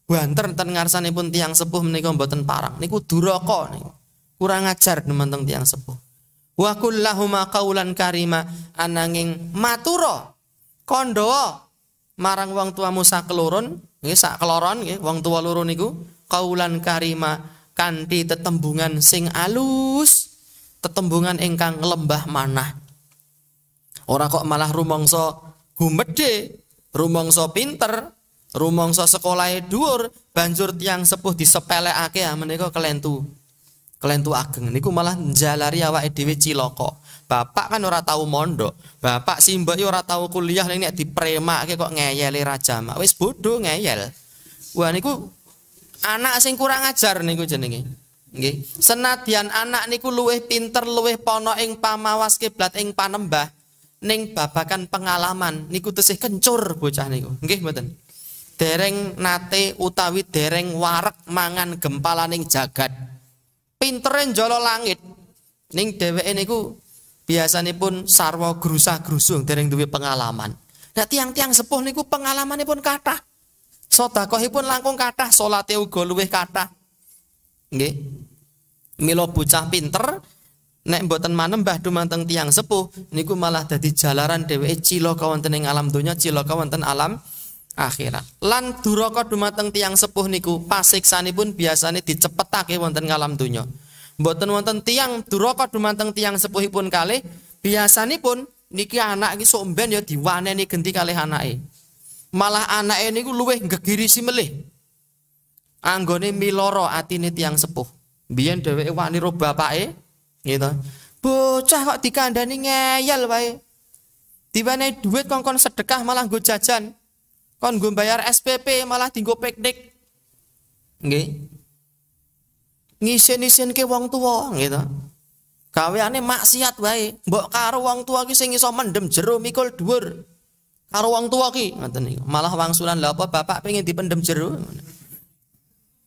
banter ten ngarsanipun tiang sepuh menika mboten parang niku duraka niku kurang ajar nemen tiang sepuh wa kullahuma qaulan karima ananging matura kondo marang wong tuamu sakelurun nggih sakloron nggih wong tua loro niku qaulan karima kanthi tetembungan sing alus tetembungan ingkang lembah manah ora kok malah rumangsa gumedhe rumangsa pinter rumangsa sekolahe dhuwur banjur tiang sepuh ya menika kelentu tuh ageng niku malah njalari awak edw ciloko. Bapak kan ora tahu mondok, bapak simbok ora tahu kuliah nek prema kok ngeyel raja mak. Wis bodoh ngeyel. Wah niku anak sing kurang ajar niku jenenge. Nggih. Senadyan anak niku luwih pinter, luwih pono ing pamawas kiblat ing panembah ning babakan pengalaman niku tesih kencur bocah niku. Nggih mboten. Dereng nate utawi dereng warek mangan gempalaning jagat pintere jolo langit ning dheweke niku pun sarwa grusah-grusung dereng duwe pengalaman. Nah tiang-tiang sepuh niku pengalamanipun kathah. Sedekahipun langkung kathah, salate uga luwih kathah. Nggih. Mila bocah pinter nek mboten manembah dumanteng tiang sepuh niku malah dadi jalaran dheweke cilaka wonten ing alam donya, cilaka wonten alam akhirat. Lan duraka dumateng tiang sepuh niku pun pasiksanipun biasane dicepetake wonten ngalam donya. Mboten wonten tiang duraka dumateng tiang sepuh pun sepuhipun kalih pun niki anak iki sok mben ya diwaneni genti kalih anake. Malah anak anake niku luweh si melih Anggone miloro atine tiang sepuh. Biyen dheweke wani ro bapake gitu. Bocah kok dikandani ngeyel wae. Diwenehi duit kongkon sedekah malah gue jajan. Kon gue bayar SPP malah tinggu piknik. Nggih. Ngisin-isin ke wong tua gitu. Gaweane maksiat wae. Mbok karo wong tua ki sing iso mendem jero mikul dhuwur. Karo wong tua ki ngoten niku. Malah wangsulan lha apa bapak pengen dipendem jero.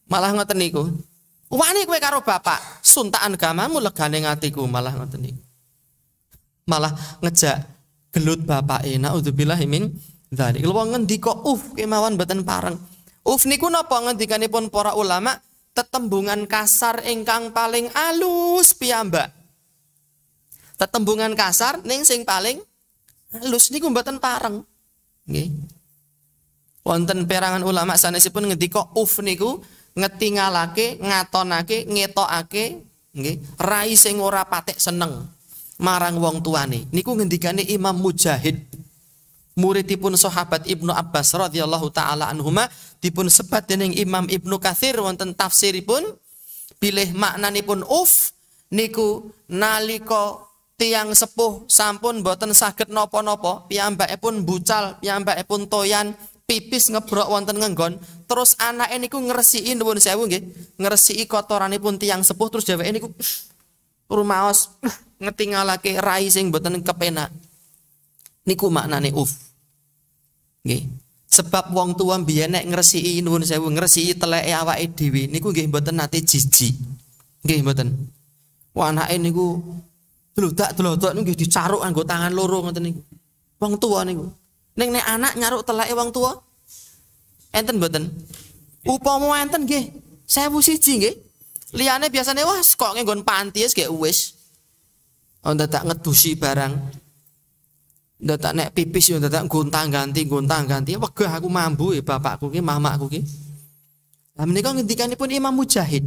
Malah ngoten niku. Wani kowe karo bapak, suntaan gamamu legane ngatiku malah ngoten niku. Malah ngejak gelut bapak enak bilah min dzalik. Lawang ngendika uf kemawon boten pareng. Uf niku napa pun para ulama tetembungan kasar ingkang paling alus piyambak. Tetembungan kasar ning sing paling alus niku mboten pareng. Nggih. Wonten perangan ulama sanesipun ngendika uf niku ngetingalake, ngatonake, ngetokake, nggih, rai sing ora patek seneng marang wong tuane. Niku ngendikane Imam Mujahid muridipun sahabat Ibnu Abbas radhiyallahu taala anhuma dipun sebat dening Imam Ibnu Katsir wonten tafsiripun bilih maknanipun uf niku nalika tiang sepuh sampun boten saged nopo nopo piyambake pun bucal piyambake pun toyan pipis ngebrok wonten ngenggon terus anake niku ngresiki nuwun sewu nggih ngresiki kotoranipun tiang sepuh terus dheweke niku rumaos ngetingalake rai sing boten kepenak niku maknane uf Nggih. Sebab wong tua biyen nek ngresiki nuwun sewu ngresiki teleke awake dhewe niku nggih mboten nate jijik. Nggih mboten. Wah anake niku dlodak dlodok niku nggih dicaruk anggo tangan loro ngoten niku. Wong tua niku. Ning nek anak nyaruk teleke wong tua enten mboten? Upama enten nggih sewu siji nggih. Liyane biasane wah kok nggon panti wis gak wis. Onda tak ngedusi barang tak nek pipis yo tak gontang-ganti gontang-ganti wegah aku mambu ya bapakku ki mamakku ki. Lah menika pun Imam Mujahid.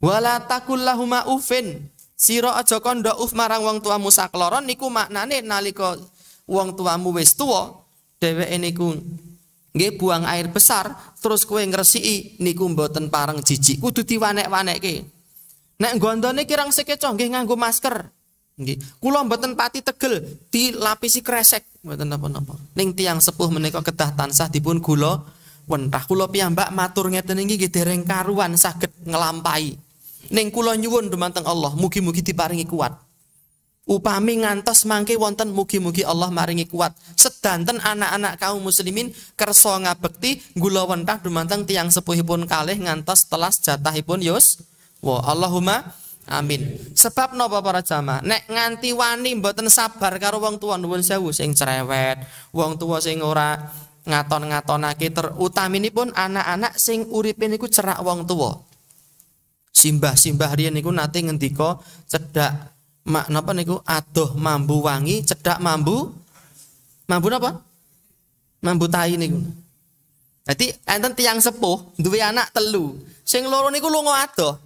Wala takul lahuma ufin. Sira aja kandha uf marang wong tuamu sakloron niku maknane nalika wong tuamu wis tuwa dheweke niku nggih buang air besar terus kowe ngresiki niku mboten pareng jijik kudu diwanek-wanekke. Nek gondone kirang sekeca nggih nganggo masker. Nggih, kula mboten pati tegel dilapisi kresek mboten napa-napa. Ning tiang sepuh menika kedah tansah dipun gula wentah kula piyambak matur ngeten iki nggih dereng karuan saged ngelampai. Ning kula nyuwun dumateng Allah mugi-mugi diparingi kuat. Upami ngantos mangke wonten mugi-mugi Allah maringi kuat. Sedanten anak-anak kaum muslimin kersa ngabekti gula wentah dumanteng tiang sepuhipun kalih ngantos telas jatahipun Yus. Wa Allahumma Amin. Sebab napa para jamaah? Nek nganti wani mboten sabar karo wong tuwa nuwun sewu sing cerewet, wong tuwa sing ora ngaton-ngatonake terutaminipun anak-anak sing uripe niku cerak wong tuwa. Simbah-simbah riyen niku nate ngendika cedak mak napa niku adoh mambu wangi, cedak mambu mambu napa? Mambu tai niku. Dadi enten tiyang sepuh duwe anak telu. Sing loro niku lunga adoh,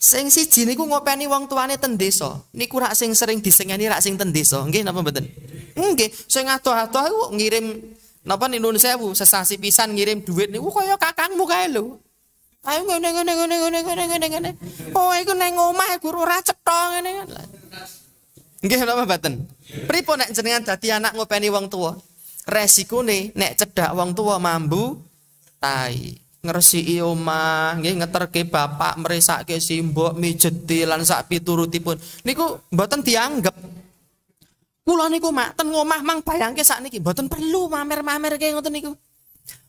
Sing siji niku ngopeni wong tuane ten desa. Niku rak sing sering disengeni rak sing ten desa. Nggih napa mboten? Nggih, sing atuh-atuh aku ngirim napa ning nuwun sewu sesasi pisan ngirim duit niku kaya kakangmu kae lho. Ayo ngene ngene ngene ngene ngene ngene ngene. Oh, iku nang omah guru ora cetha ngene ngene. Nggih napa mboten? Pripun nek jenengan dadi anak ngopeni wong tua? Resikone nek cedak wong tua mambu tai ngresiki omah nggih ngeterke bapak meresake simbok mijeti lan sak pun, niku mboten dianggep kula niku maten ngomah mang bayangke niki mboten perlu mamer-mamer kaya ngoten niku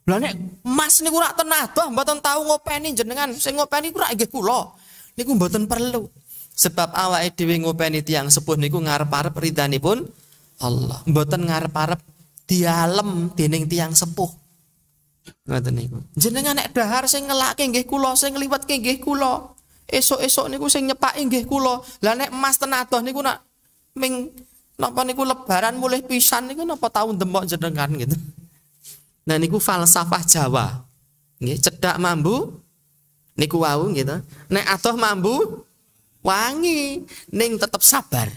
lha nek mas niku rak tenadah mboten tahu ngopeni jenengan saya ngopeni kurak gak nggih niku mboten perlu sebab awake dhewe ngopeni tiang sepuh niku ngarep-arep ridanipun Allah mboten ngarep-arep dialem dening tiang sepuh Ngoten niku. Jenengan nek dahar sing ngelake nggih kula, sing ngliwetke nggih kula. Esuk-esuk niku sing nyepaki nggih kula. Lah nek Mas tenadoh niku nak ming napa niku lebaran mulih pisan niku napa tahun demok jenengan gitu. Nah niku falsafah Jawa. Nggih, cedak mambu niku wau gitu. Nek atoh mambu wangi ning tetep sabar.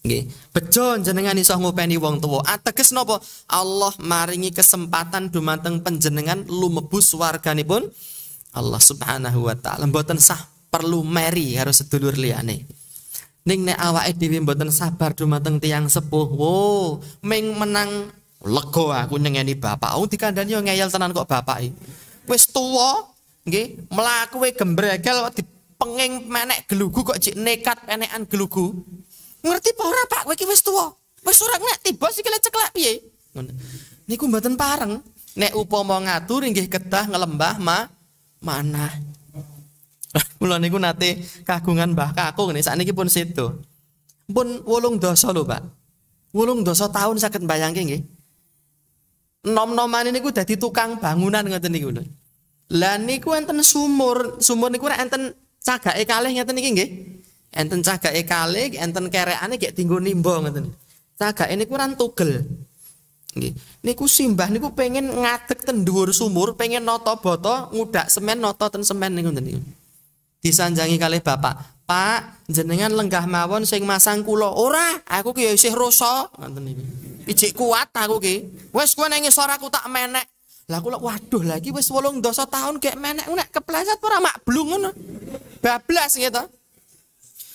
Nggih, bejo jenengan iso ngopeni wong Ata Ateges napa? Allah maringi kesempatan dumateng panjenengan lumebu swarganipun Allah Subhanahu wa taala. Mboten sah perlu meri harus sedulur liane. Ning nek awake dhewe mboten sabar dumateng tiang sepuh, wo, meng menang lega aku nyengeni bapak. Oh dikandani yo ngeyel tenan kok bapake. Wis tuwa, nggih, mlaku gembregel kok dipenging menek gelugu kok cik nekat penekan gelugu. Ngerti apa ora, Pak? Kowe iki wis tuwa. Wis ora nek tiba sikile ceklek piye? Ngono. Niku mboten pareng. Nek upama ngatur inggih kedah ngelembah ma mana. Mula niku nate kagungan Mbah Kakung ngene sakniki pun sedo. Pun 18 lho, Pak. doso tahun sakit mbayangke nggih. Nom-noman ini gue jadi tukang bangunan ngoten niku lho. Lah niku enten sumur, sumur niku enten eka leh ngeten niki nggih enten cagake kali enten kerekane gek tinggo nimba ngeten cagake niku ran tugel nggih niku simbah niku pengen ngadeg ten dhuwur sumur pengen nata bata ngudak semen nata ten semen niku ngeten disanjangi kali bapak Pak jenengan lenggah mawon sing masang kula ora aku ki ya isih rasa ngeten niku pijik kuat aku ki wis kowe nang ngisor aku tak menek lah kula waduh lagi wis dosa tahun gek menek nek kepleset ora mak blung ngono bablas gitu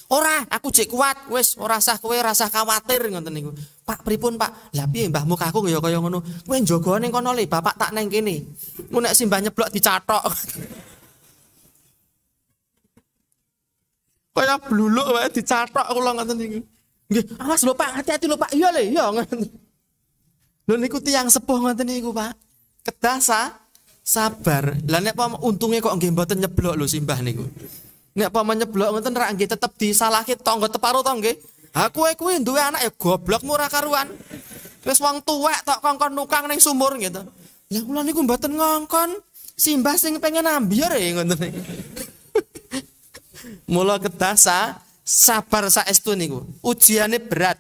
Ora, aku cek kuat, wis ora sah kowe rasa khawatir ngoten niku. Pak pripun, Pak? Lah piye muka aku ya kaya ngono. Kowe njogo ning kono le, bapak tak neng kene. Engko nek simbah nyeblok dicathok. kaya bluluk wae dicathok kula ngoten niku. Nggih, awas ah, lho Pak, hati-hati lho Pak. Iya le, iya ngoten. Lho niku tiyang sepuh ngoten niku, Pak. Kedasa sabar. Lah nek untungnya kok nggih mboten nyeblok lho simbah niku. Nek apa menyeblok ngoten ra nggih tetep disalahke tangga teparo to nggih. Ha kowe kuwi duwe anak ya goblokmu ora karuan. Wis wong tuwek tok kongkon nukang ning sumur gitu. Lah kula niku mboten ngongkon simbah sing pengen ambyar ya ngoten. Mula ketasa sabar saestu niku. Ujiane berat.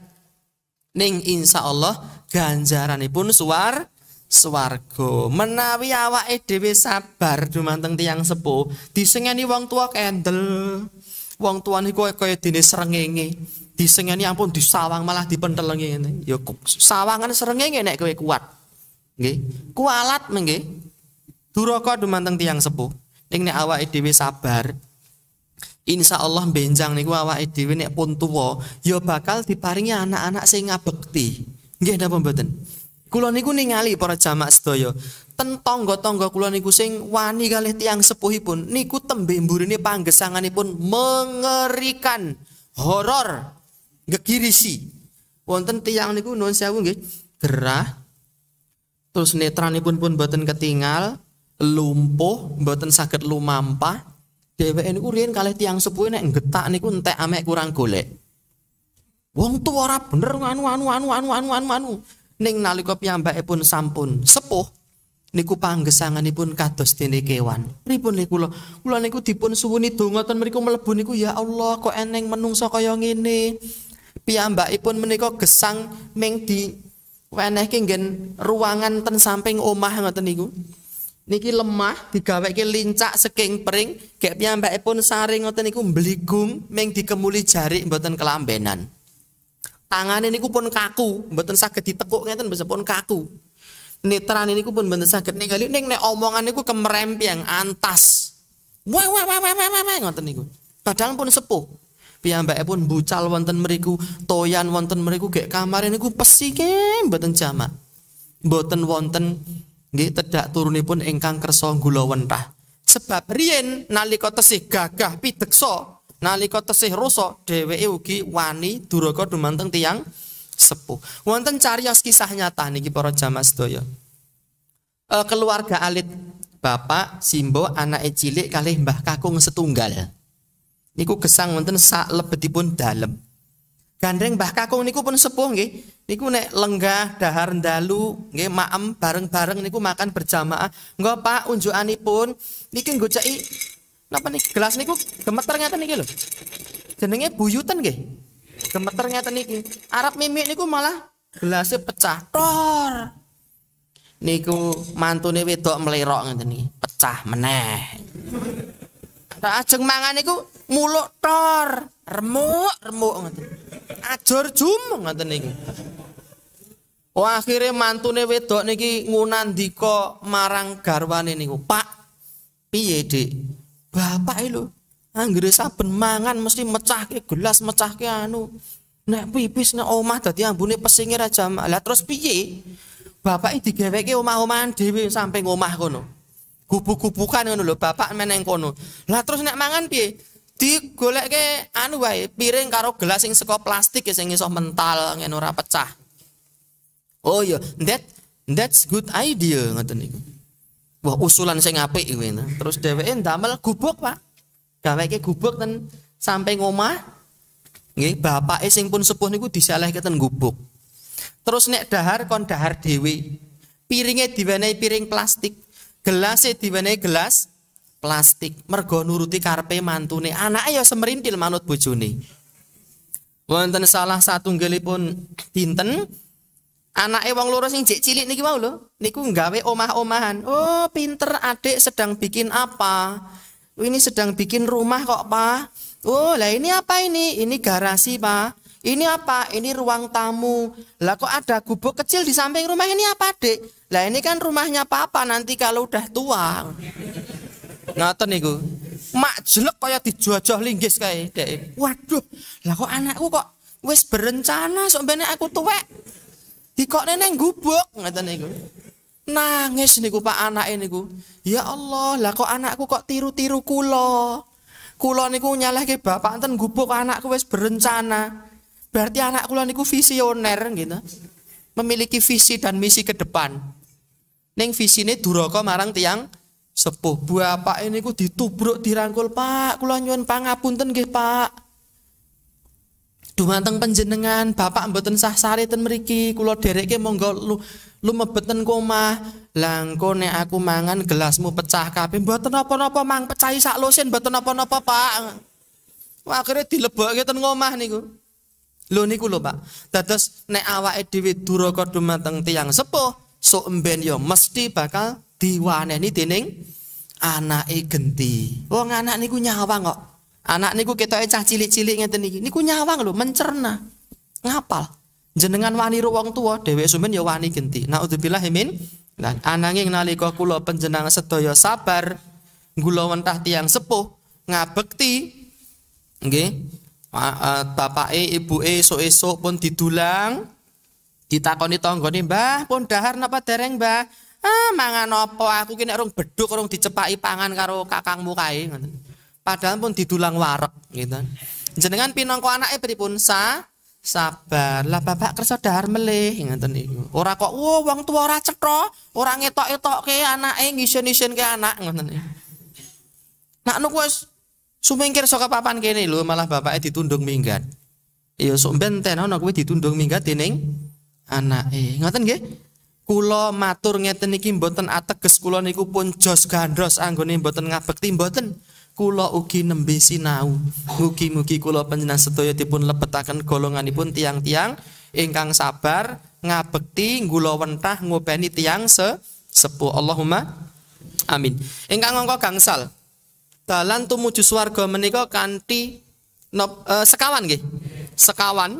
Ning insya Allah ganjaranipun suar Swargo Menawi awak dhewe sabar dumanteng tiang sepuh, disengeni wong tua kendel. Wong tua niku kaya dene serengenge Disengeni ampun disawang malah dipentelengi ngene. Ya sawangan serengenge nek kowe kuat. Nggih. Kualat nggih. Duraka dumanteng tiang sepuh. Ning nek awake dhewe sabar, Insya Allah benjang niku awak edw nek pun tuwo yo ya bakal diparingi anak-anak sing ngabekti. Nggih ada pembetan. Kulo niku ningali para jamak sedaya. Ten tangga-tangga kula niku sing wani kalih tiang sepuhipun niku tembe mburine panggesanganipun mengerikan, horor, gegirisi. Wonten tiang niku nuwun sewu nggih, gerah. Terus netranipun pun boten ketinggal, lumpuh, boten saged lumampah. Dheweke niku riyen kalih tiang sepuh nek getak niku entek amek kurang golek. Wong tuwa ora bener anu anu anu anu anu anu. anu ning nalika piyambakipun sampun sepuh niku panggesanganipun kados dene kewan. Pripun niku lo, Kula niku dipun suwuni donga ten mriku mlebu niku ya Allah kok eneng menungsa kaya ngene. Piyambakipun menika gesang ming di wenehke nggen ruangan ten samping omah ngoten niku. Niki lemah digaweke lincak saking pering, gek piyambakipun saring ngoten niku mbligum ming dikemuli jari mboten kelambenan. Tangan ini ku pun kaku, mboten saged ditekuk ngeten bisa pun kaku. Netran ini ku pun sakit. saged kali ning nek omongan ku niku yang antas. Wah wah wah wah wah wah ngoten ku. Padahal pun sepuh. Piyambake pun bucal wonten meriku, toyan wonten meriku gek ku niku pesike mboten jamak. Mboten wonten nggih tedak pun engkang kersa gula wentah. Sebab riyen nalika tesih gagah pideksa nalika tesih rusak dheweke ugi wani duraka dumanteng tiang sepuh. Wonten cariyos kisah nyata niki para jamaah sedaya. E, keluarga alit bapak Simbo anake cilik kalih Mbah Kakung setunggal. Niku gesang wonten sak lebetipun dalem. Gandeng Mbah Kakung niku pun sepuh nggih. Niku nek lenggah dahar ndalu nggih maem bareng-bareng niku makan berjamaah. nggo Pak unjukanipun niki nggoceki napa nih gelas niku gemeter ngeten iki lho jenenge buyutan nggih gemeter ngeten iki arep mimik niku malah gelasnya pecah tor niku mantune wedok melerok ngeten iki pecah meneh tak ajeng mangan niku muluk tor remuk remuk ngeten ajur jum ngeten iki Wah, akhirnya mantune wedok niki ngunandika marang garwane niku, "Pak, piye, Dik? iki lho. Anggere saben mangan mesti mecahke gelas, ke anu. Nek pipis na omah tadi ambune pesinge ra jam. Lah terus piye? Bapake digaweke omah-omahan dhewe samping omah kono. kupu kubukan ngono lho, bapak meneng kono. Lah terus nek mangan piye? ke anu wae, piring karo gelas sing saka plastik sing iso mental ngene ora pecah. Oh iya, that that's good idea ngoten niku. Wah, usulan sing apik kuwi. Nah. Terus dheweke damel gubuk, Pak. Dheweke gubuk ten sampai ngomah nggih bapake sing pun sepuh niku diselehke ten gubuk. Terus nek dahar kon dahar dhewe. Piringe diwenehi piring plastik, gelasnya diwenehi gelas plastik. Mergo nuruti karepe mantune. Anake ya semerintil manut bojone. Wonten salah satunggalipun dinten anake wong loro sing jek cilik niki mau lho, niku nggawe omah-omahan. Oh, pinter adik sedang bikin apa? Ini sedang bikin rumah kok, Pak. Oh, lah ini apa ini? Ini garasi, Pak. Ini apa? Ini ruang tamu. Lah kok ada gubuk kecil di samping rumah ini apa, Dek? Lah ini kan rumahnya papa nanti kalau udah tua. Ngoten niku. Mak jelek kaya dijojoh linggis kae, Dek. Waduh, lah kok anakku kok wis berencana sok aku tuwek. Dikokne neng gubuk, ngoten niku. Nangis niku Pak anak ini ku. Ya Allah, lah kok anakku kok tiru-tiru nih ku niku ke bapak anten gubuk anakku wes berencana. Berarti anak kula niku visioner gitu. Memiliki visi dan misi ke depan. neng visi ini duroko marang tiang sepuh. Bapak ini ku ditubruk dirangkul, "Pak, kulo nyuwun pangapunten nggih, Pak." Dumanteng panjenengan, bapak mboten sah ten mriki, kula dereke monggo lumebeten koma langko nek aku mangan gelasmu pecah kabeh mboten napa-napa mang pecahi sak lusin mboten napa-napa Pak Wah, akhirnya dilebok ten ngomah niku lho niku lo Pak dados ne awake dhewe duraka dumateng tiang sepuh so emben yo, ya mesti bakal tining, anak anake genti wong anak niku nyawang kok anak niku e cah cilik-cilik ngeten niki niku nyawang lo, mencerna ngapal Jenengan wani ruang wong tua dewe sumen ya wani genti. Naudzubillah min. dan ananging nalika kula panjenengan sedaya sabar gula wentah tiang sepuh ngabekti nggih e, bapake ibuke esuk so pun didulang ditakoni tanggane Mbah pun dahar napa dereng Mbah ah mangan apa aku kini nek rung beduk rung dicepaki pangan karo kakangmu kae padahal pun didulang warek gitu jenengan pinangka anake pripun sa sabar lah bapak kerso dahar melih ngeten niku ora kok wo wong tua ora cetha ora ngetok anak eh, ngisun-isun ke anak ngeten nih nak niku wis sumingkir saka papan kene lo, malah bapaknya ditundung minggat Iyo ya, sok benten ana ditundung minggat dening anak ngoten nggih kula matur ngeten iki mboten ateges kula niku pun jos gandros anggone mboten ngabekti mboten kula ugi nembe sinau. Mugi-mugi kula panjenengan sedaya dipun lebetaken golonganipun tiang-tiang ingkang sabar ngabekti nggula wentah ngopeni tiang se sepuh. Allahumma amin. Ingkang ngongko gangsal. Dalan tumuju swarga menika kanthi nop, eh, sekawan nggih. Sekawan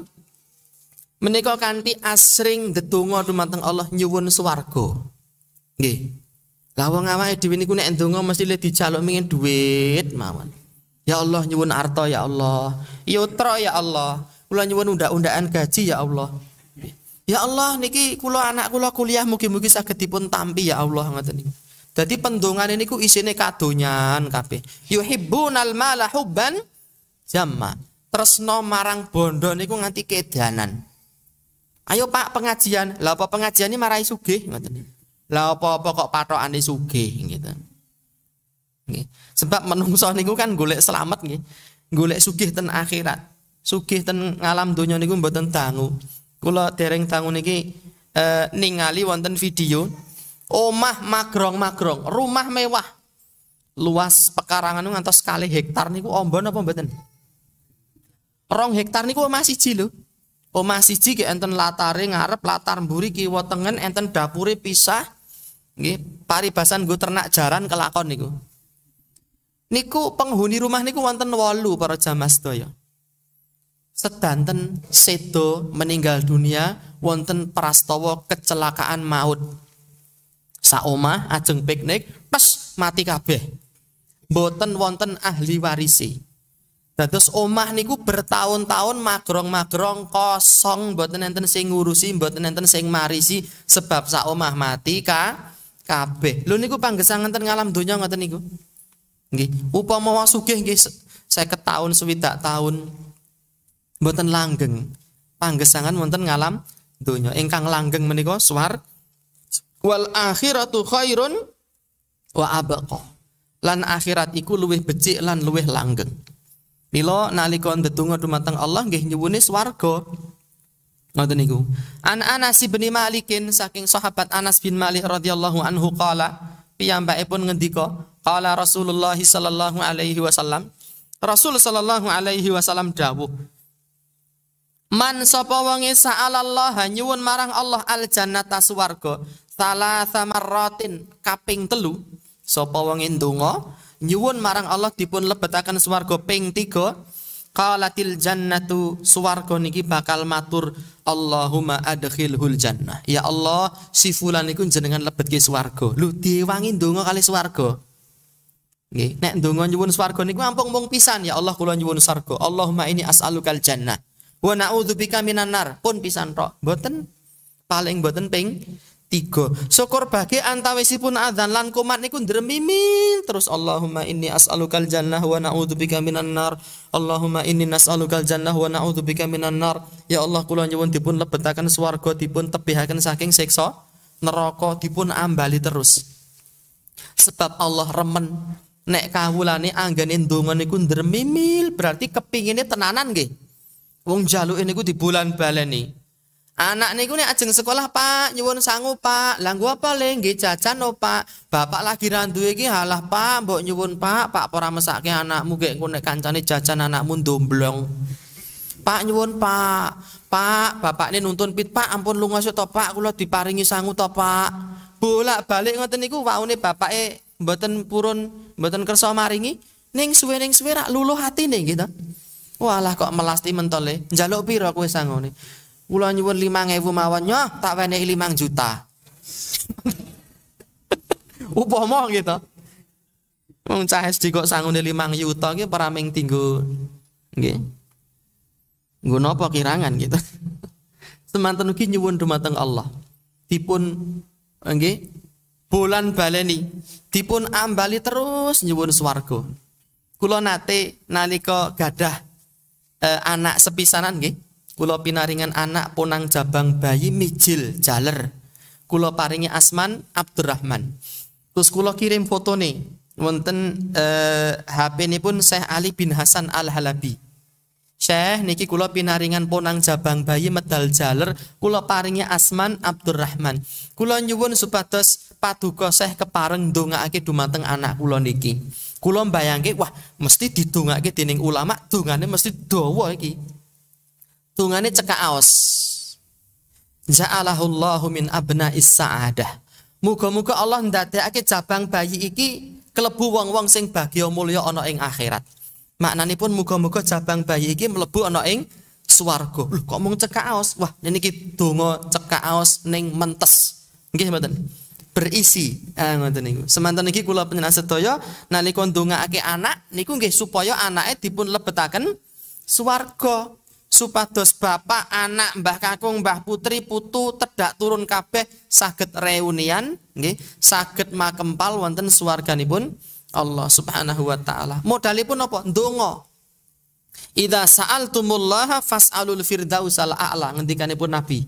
menika kanthi asring ndedonga dumateng Allah nyuwun swarga. Nggih. Lah wong awake dhewe niku nek ndonga mesti le dijaluk mingin duit mawon. Ya Allah nyuwun arto ya Allah. Yutro iya, ya Allah. Kula nyuwun undak-undakan gaji ya Allah. Ya Allah niki kula anak kula kuliah mugi-mugi saged dipun tampi ya Allah ngoten niku. Dadi pendongan niku isine kadonyan kabeh. Yuhibbunal mala hubban jamma. Tresno marang bondo niku nganti kedanan. Ayo Pak pengajian. Lah apa pengajian ini marai sugih ngoten niku. Lah apa-apa kok patokane sugih gitu. Nggih. Sebab menungso niku kan golek selamat nih, Golek sugih ten akhirat. Sugih ten alam donya niku mboten tangu. Kula dereng tangu niki e, ningali wonten video omah magrong-magrong, rumah mewah. Luas pekarangan ngantos sekali hektar niku ombo apa mboten? Rong hektar niku omah siji lho. Omah siji ki enten latare ngarep, latar mburi kiwa tengen, enten dapure pisah, Nggih, paribasan nggo ternak jaran kelakon niku. Niku penghuni rumah niku wonten walu para jamaah sedaya. Sedanten sedo meninggal dunia wonten prastawa kecelakaan maut. Saoma ajeng piknik pes mati kabeh. Boten wonten ahli warisi. Dados omah niku bertahun-tahun magrong-magrong kosong mboten enten sing ngurusi, mboten enten sing marisi sebab sa omah mati ka kabeh. Lho niku panggesangan ngenten ngalam donya ngoten niku. Nggih, upama wong sugih nggih 50 taun, 70 taun mboten langgeng. Panggesangan wonten ngalam donya. Ingkang langgeng menika suwar wal akhiratu khairun wa abqa. Lan akhirat iku luwih becik lan luwih langgeng. Mila nalika ndedonga dumateng Allah nggih nyuwune swarga. Ngoten niku. An Anas bin Malikin saking sahabat Anas bin Malik radhiyallahu anhu qala pun ngendika qala Rasulullah sallallahu alaihi wasallam Rasul sallallahu alaihi wasallam dawuh Man sapa wonge sa'alallah nyuwun marang Allah al jannata swarga salasa marratin kaping telu sapa wonge ndonga nyuwun marang Allah dipun lebetaken swarga ping 3 qalatil jannatu suwargo niki bakal matur Allahumma adkhilhul jannah ya Allah si fulan iku jenengan ke suwargo lu diwangi ndonga kali suwargo nggih nek ndonga nyuwun suwargo niku ampung mung pisan ya Allah kula nyuwun suwargo Allahumma ini as'alukal jannah wa na'udzubika minan nar pun pisan tok mboten paling mboten ping tiga syukur bagi antawisipun adzan lan kumat niku ndremimin terus Allahumma inni as'alukal jannah wa na'udzubika minan nar Allahumma inni nas'alukal jannah wa na'udzubika minan nar ya Allah kula nyuwun dipun lebetaken swarga dipun tebihaken saking siksa neraka dipun ambali terus sebab Allah remen nek kawulane anggen ndonga niku dremimil berarti kepingine tenanan nggih wong jaluk niku bulan baleni Anak niku nek ajeng sekolah, Pak, nyuwun sangu, Pak. Lah apa le nggih jajan no, oh, Pak. Bapak lagi randu iki halah, Pak, mbok nyuwun, Pak. Pak ora mesake anakmu gek engko nek kancane jajan anakmu ndomblong. Pak nyuwun, Pak. Pak, bapakne nuntun pit, Pak, ampun lunga sik to, Pak. Kula diparingi sangu to, Pak. Bolak-balik ngoten niku waune bapake mboten purun, mboten kersa maringi. neng suwe ning suwe rak luluh atine gitu. Walah kok melasti mentole. Njaluk pira kowe nih Kula nyuwun 5000 mawon nyo, tak wenehi 5 juta. Upama gitu. Wong cah SD kok sangune 5 juta iki para ming tinggu nggih. Nggo napa kirangan gitu. Semanten ugi nyuwun dumateng Allah. Dipun nggih bulan baleni dipun ambali terus nyuwun swarga. Kula nate nalika gadah eh, anak sepisanan nggih. Kulo pinaringan anak ponang jabang bayi mijil jaler. Kulo paringi asman Abdurrahman. Terus kulo kirim foto nih. Wonten eh, HP ini pun Syekh Ali bin Hasan Al Halabi. Syekh niki kula pinaringan ponang jabang bayi medal jaler. kula paringi asman Abdurrahman. Kula nyuwun supados paduka Syekh kepareng ndongaake dumateng anak kula niki. Kula bayangke wah mesti didongaake dening ulama dongane mesti dawa iki tungane cekak aos ja'alahullahu min abna sa'adah muga-muga Allah ndadekake cabang bayi iki kelebu wong-wong sing bahagia mulya ana ing akhirat pun muga-muga cabang bayi iki mlebu ana ing swarga lho kok mung cekak aos wah niki donga cekak aos ning mentes nggih mboten berisi eh, ngoten niku semanten iki kula panjenengan sedaya nalika ake anak niku nggih supaya anake dipun lebetaken swarga supados bapak, anak, mbah kakung, mbah putri, putu tedak turun kabeh saged reunian nggih, saged makempal wonten swarganipun Allah Subhanahu wa taala. Modalipun apa? Ndonga. Idza sa'altumullaha fas'alul firdausal a'la ngendikanipun Nabi.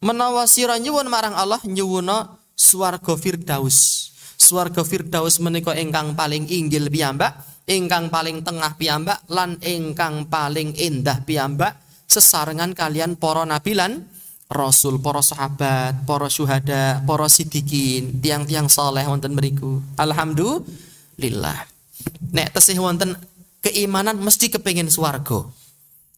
Menawa sira nyuwun marang Allah nyuwuna swarga firdaus. Swarga firdaus menika engkang paling inggil piyambak ingkang paling tengah piyambak lan ingkang paling indah piyambak sesarengan kalian poro nabilan rasul, poro sahabat, poro syuhada, poro sidikin, tiang-tiang saleh wonten beriku. Alhamdulillah. Nek tesih wonten keimanan mesti kepingin swargo.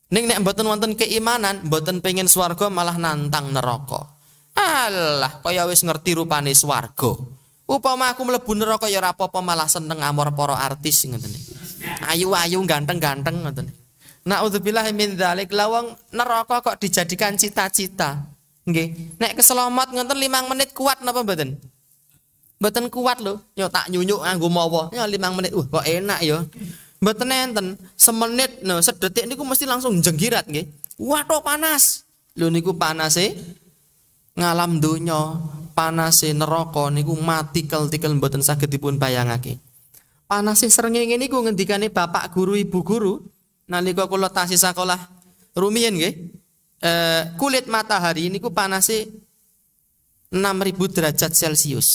Neng nek mboten wonten keimanan, mboten pengen swarga malah nantang neraka. Allah, kaya wis ngerti rupane swarga. Upama aku mlebu neraka ya ora apa-apa malah seneng amor para artis ngoten. Ayu-ayu ganteng-ganteng ngoten. Naudzubillah min dzalik lawang neraka kok dijadikan cita-cita. Nggih. Nek keselamat ngoten 5 menit kuat napa mboten? Mboten kuat lho. Yo tak nyunyuk nganggo mawa. Yo 5 menit. Wah, kok enak yo. Mboten enten. Semenit no, nah, sedetik niku mesti langsung jenggirat nggih. Waduh panas. Lho niku panase ngalam donya, panase neraka niku mati tikel mboten saged dipun bayangake. Panase srengenge niku ngendikane bapak guru ibu guru nalika kula tasih sekolah rumiyin nggih eh, kulit matahari niku enam 6000 derajat Celcius.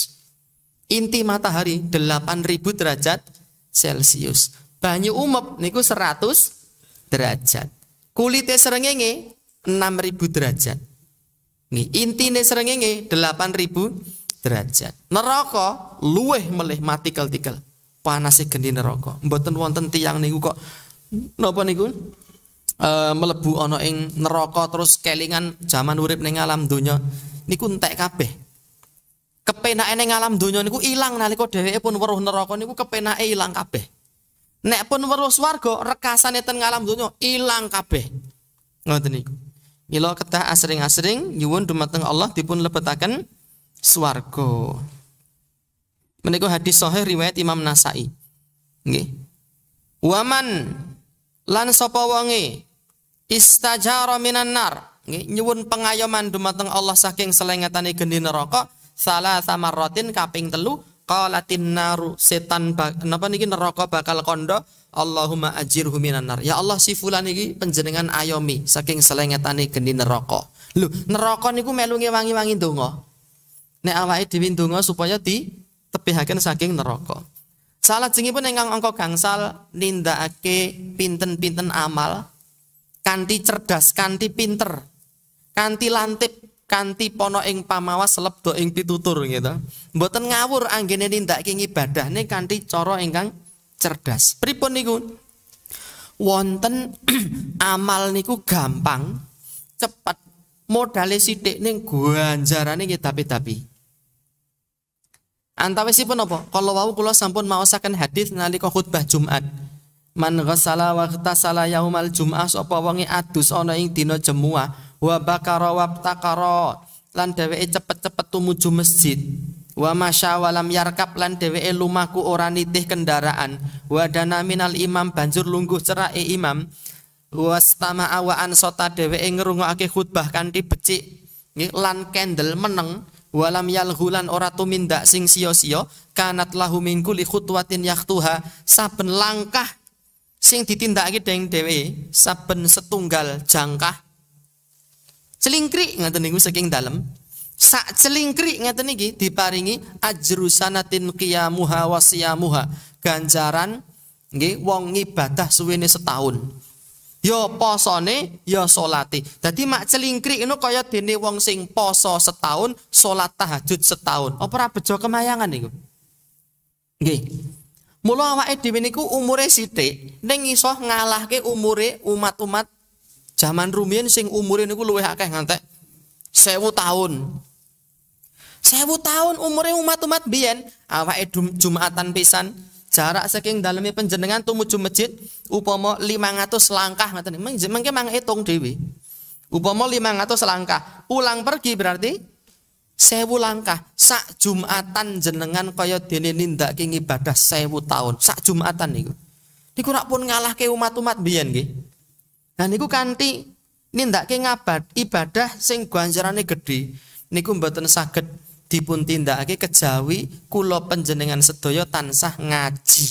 Inti matahari 8000 derajat Celcius. Banyu umep niku 100 derajat. Kulitnya serengenge 6000 derajat. Nih, intine serengenge 8000 derajat. Neraka luweh melih mati tikel-tikel. Panase gendi neraka. Mboten wonten tiyang niku kok napa niku? E, eh, melebu ana ing neraka terus kelingan zaman urip ning alam donya niku entek kabeh. Kepenake ning alam donya niku ilang nalika dheweke pun weruh neraka niku kepenake ilang kabeh. Nek pun weruh swarga, rekasane ten alam donya ilang kabeh. Ngoten niku. Mila ketah asring-asring nyuwun dumateng Allah dipun lebetaken swarga. Menika hadis sahih riwayat Imam Nasai. Nggih. Waman lan sapa wonge istajara minan nar nyuwun pengayoman dumateng Allah saking selengetane gendi neraka salah rotin kaping telu qalatin naru setan napa niki neraka bakal kondo Allahumma ajirhu minan nar ya Allah si fulan iki panjenengan ayomi saking selengetane gendi neraka lho neraka niku melu wangi wangi donga nek awake dhewe donga supaya di tepihaken saking neraka pun ingkang engkau gangsal ake pinten-pinten amal kanti cerdas, kanti pinter, kanti lantip, kanti pono ing pamawas do ing pitutur gitu. Mboten ngawur anggene nindakake nih kanti coro ingkang cerdas. Pripun niku? Wonten amal niku gampang, cepat modale neng gua ganjarane kita tapi-tapi. Antawisipun apa? Kalau wau kula sampun maosaken hadis nalika khutbah Jumat. Man ghassala wa ghtasala yaumal Jum'ah sapa wonge adus ana ing dina Jemuah wa bakara wa taqara lan dheweke cepet-cepet tumuju masjid. Wa masya walam yarkab lan dheweke lumaku ora nitih kendaraan. Wa dana minal imam banjur lungguh cerai imam. Wa stama'a wa ansota dheweke ngrungokake khutbah kanthi becik lan kendel meneng walam yalghulan ora tumindak sing sia-sia kanat lahu min kulli khutwatin yaktuha saben langkah sing ditindakake dening dhewe saben setunggal jangkah celingkrik ngoten niku saking dalem sak celingkrik ngoten niki diparingi ajru sanatin qiyamuha wa ganjaran nggih wong ngibadah suwene setahun ya posone ya solati jadi mak celingkrik ini kaya dene wong sing poso setahun solat tahajud setahun apa bejo kemayangan nih. nggih mula awake ini ku umure sithik nengisoh iso ke umure umat-umat zaman rumian sing umure niku luwe akeh ngantek sewu tahun sewu tahun umure umat-umat awak edum jumatan pisan jarak saking dalamnya penjenengan tuh tumuju masjid lima 500 langkah ngoten mungkin mang hitung upomo lima 500 langkah pulang pergi berarti sewu langkah sak jumatan jenengan kaya dene nindakake ibadah sewu tahun sak jumatan niku niku rak pun ngalah ke umat-umat biyen gih nah niku kanti nindak nindakake ngabad ibadah sing guanjarane gede, niku mboten saged dipun tindakake kejawi kula panjenengan sedaya tansah ngaji.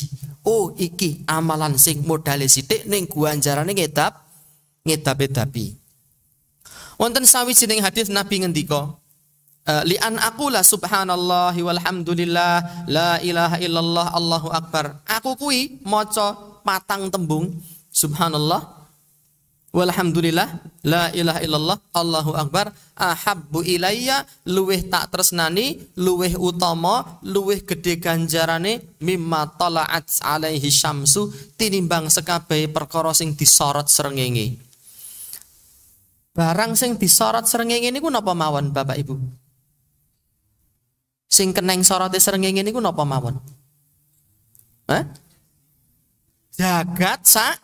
Oh iki amalan sing modale sithik ning guanjarane ngedap ngedap-edapi. Wonten sawijining hadis Nabi ngendika, e, lian aku lah subhanallah walhamdulillah la ilaha illallah Allahu akbar. Aku kui maca patang tembung subhanallah Walhamdulillah, la ilaha illallah, Allahu Akbar, ahabbu ilayya, luweh tak tresnani, luweh utama, luweh gede ganjarane, mimma tala'at alaihi syamsu, tinimbang sekabai perkara sing disorot serengingi. Barang sing disorot ini niku napa mawon Bapak Ibu? Sing keneng sorote ini niku napa mawon? Hah? Jagat sak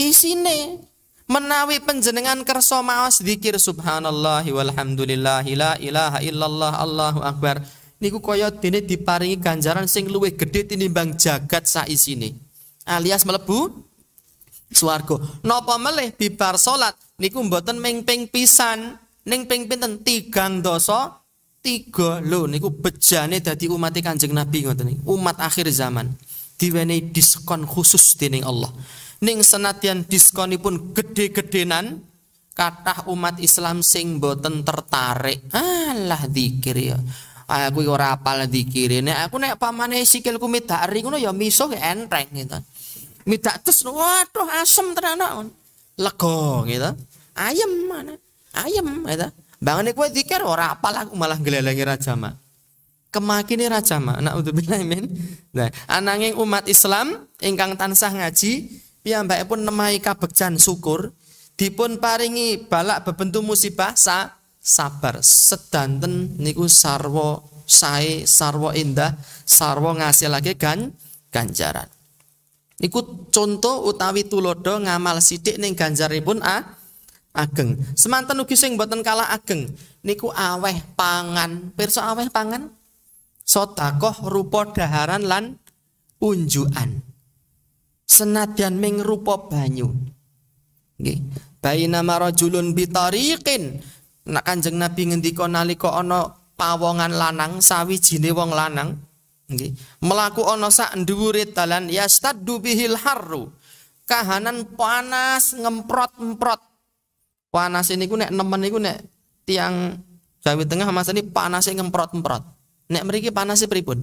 isine menawi penjenengan kerso maos dikir subhanallah walhamdulillah la ilaha illallah Allahu akbar niku kaya dene diparingi ganjaran sing luwih gedhe tinimbang jagat isine alias melebu swarga napa melih bibar salat niku mboten mengping pisan ning ping pinten tigang dosa tiga lho niku bejane dadi umat e Kanjeng Nabi ngoten umat akhir zaman diwenehi diskon khusus dening Allah ning diskoni diskonipun gede-gedenan kata umat Islam sing boten tertarik Allah dikir ya aku ora apal dikir nek aku nek pamane sikilku mita ri ngono ya misuh enteng gitu midak terus waduh asem tenan lego gitu ayem mana Ayam, gitu bangane kowe dikir ora apal aku malah ngelelengi raja mak kemakini raja mak nak untuk bilang nah yang umat Islam ingkang tansah ngaji piyambakipun nemahi kabegjan syukur dipun paringi balak bebentu musibah sa sabar sedanten niku sarwo sae sarwo indah sarwo lagi gan ganjaran Ikut contoh utawi tulodo ngamal sidik ning ganjaribun a ageng Semantan ugi sing boten kalah ageng niku aweh pangan pirsa aweh pangan sotakoh rupa daharan lan unjuan senadyan ming rupa banyu nggih baina marajulun bitariqin nak kanjeng nabi ngendika nalika ana pawongan lanang sawijine wong lanang nggih mlaku ana sak dhuwure dalan yastaddu bihil harru kahanan panas ngemprot-emprot panas ini ku nek nemen niku nek tiang Jawa Tengah masa ini panasnya ngemprot-emprot nek mriki panasnya pripun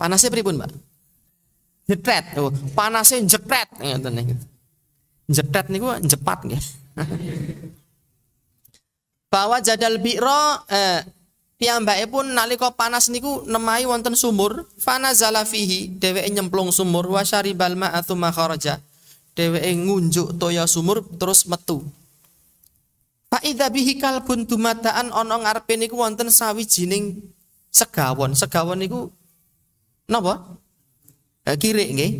panasnya pripun Mbak jetret tuh panasnya jetret ya, gitu nih gitu. jetret nih gua jepat nih ya. bahwa jadal biro eh, e pun nali nalika panas niku nemai wonten sumur zala fihi dwe nyemplung sumur Wasari balma atau makaraja dwe ngunjuk toya sumur terus metu Pak Ida bihi kalbun dumadaan onong ngarepe niku wonten jining segawon segawon niku napa Eh, kiri nggih.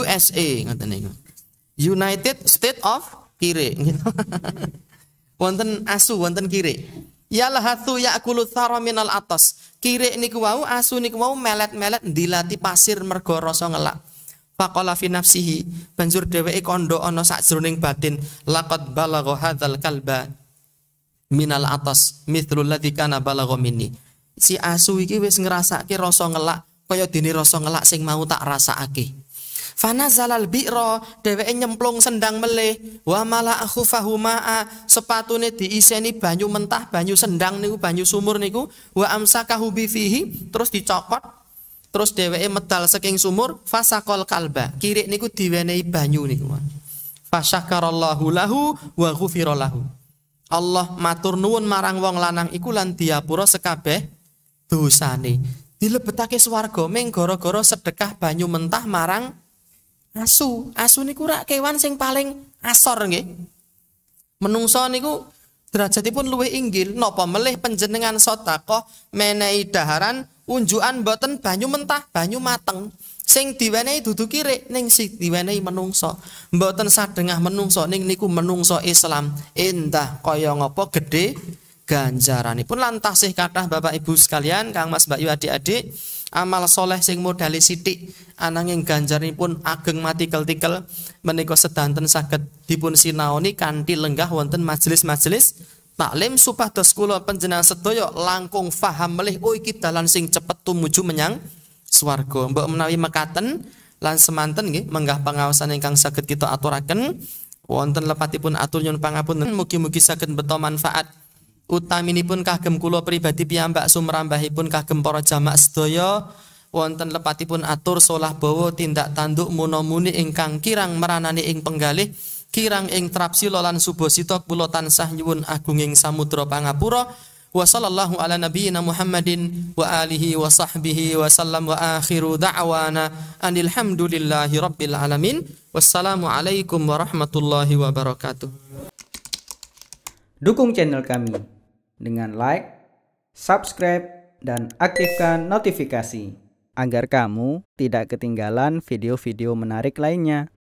USA ngoten niku. United State of kiri gitu. wonten asu wonten kiri. Yalhathu ya'kulu thara minal atas. Kiri niku wau asu niku wau melet-melet dilati pasir mergo rasa ngelak. Faqala fi nafsihi banjur dheweke kondo ana sakjroning batin laqad balagha hadzal kalba minal atas mithlu ladzi kana balagha minni. Si asu iki wis ngrasake rasa ngelak kaya dene rasa ngelak sing mau tak rasa aki. Fana zalal bi'ro dheweke nyemplung sendang meleh wa mala'ahu fahuma'a sepatune diiseni banyu mentah banyu sendang niku banyu sumur niku wa amsakahu bifihi terus dicokot terus dheweke medal saking sumur fasakol kalba kiri niku diwenei banyu niku fasyakarallahu lahu wa ghufira lahu Allah matur nuwun marang wong lanang iku lan diapura sekabeh dosane dilebetake swarga ming gara-gara sedekah banyu mentah marang asu. Asu niku rak kewan sing paling asor nggih. Menungso niku derajatipun luwih inggil napa melih penjenengan sedekah menehi daharan unjukan boten banyu mentah, banyu mateng. Sing diwenehi dudu kirik ning si diwenehi menungso. Mboten sadengah menungso ning niku menungso Islam. Endah kaya ngapa gede pun lantas sih kata Bapak Ibu sekalian, Kang Mas Mbak Yu adik-adik, amal soleh sing modali yang ganjarani pun ageng mati tikel menika sedanten sakit dipun sinaoni kanti lenggah wonten majelis-majelis taklim supah kula penjenang setyo, langkung faham melih oh kita lansing cepet cepet tumuju menyang swargo, Mbok menawi mekaten lan semanten nggih menggah yang kang sakit kita aturaken wonten lepatipun atur nyun pangapun, mugi-mugi saged beto manfaat utaminipun kagem kula pribadi piyambak sumrambahipun kagem para jamak sedaya wonten lepatipun atur solah bawa tindak tanduk munomuni ingkang kirang meranani ing penggalih kirang ing trapsila lan sitok kula tansah nyuwun agunging samudra pangapura wa sallallahu ala nabiyina Muhammadin wa alihi wa sahbihi wa sallam wa akhiru da'wana anilhamdulillahi rabbil alamin wassalamualaikum warahmatullahi wabarakatuh dukung channel kami dengan like, subscribe, dan aktifkan notifikasi agar kamu tidak ketinggalan video-video menarik lainnya.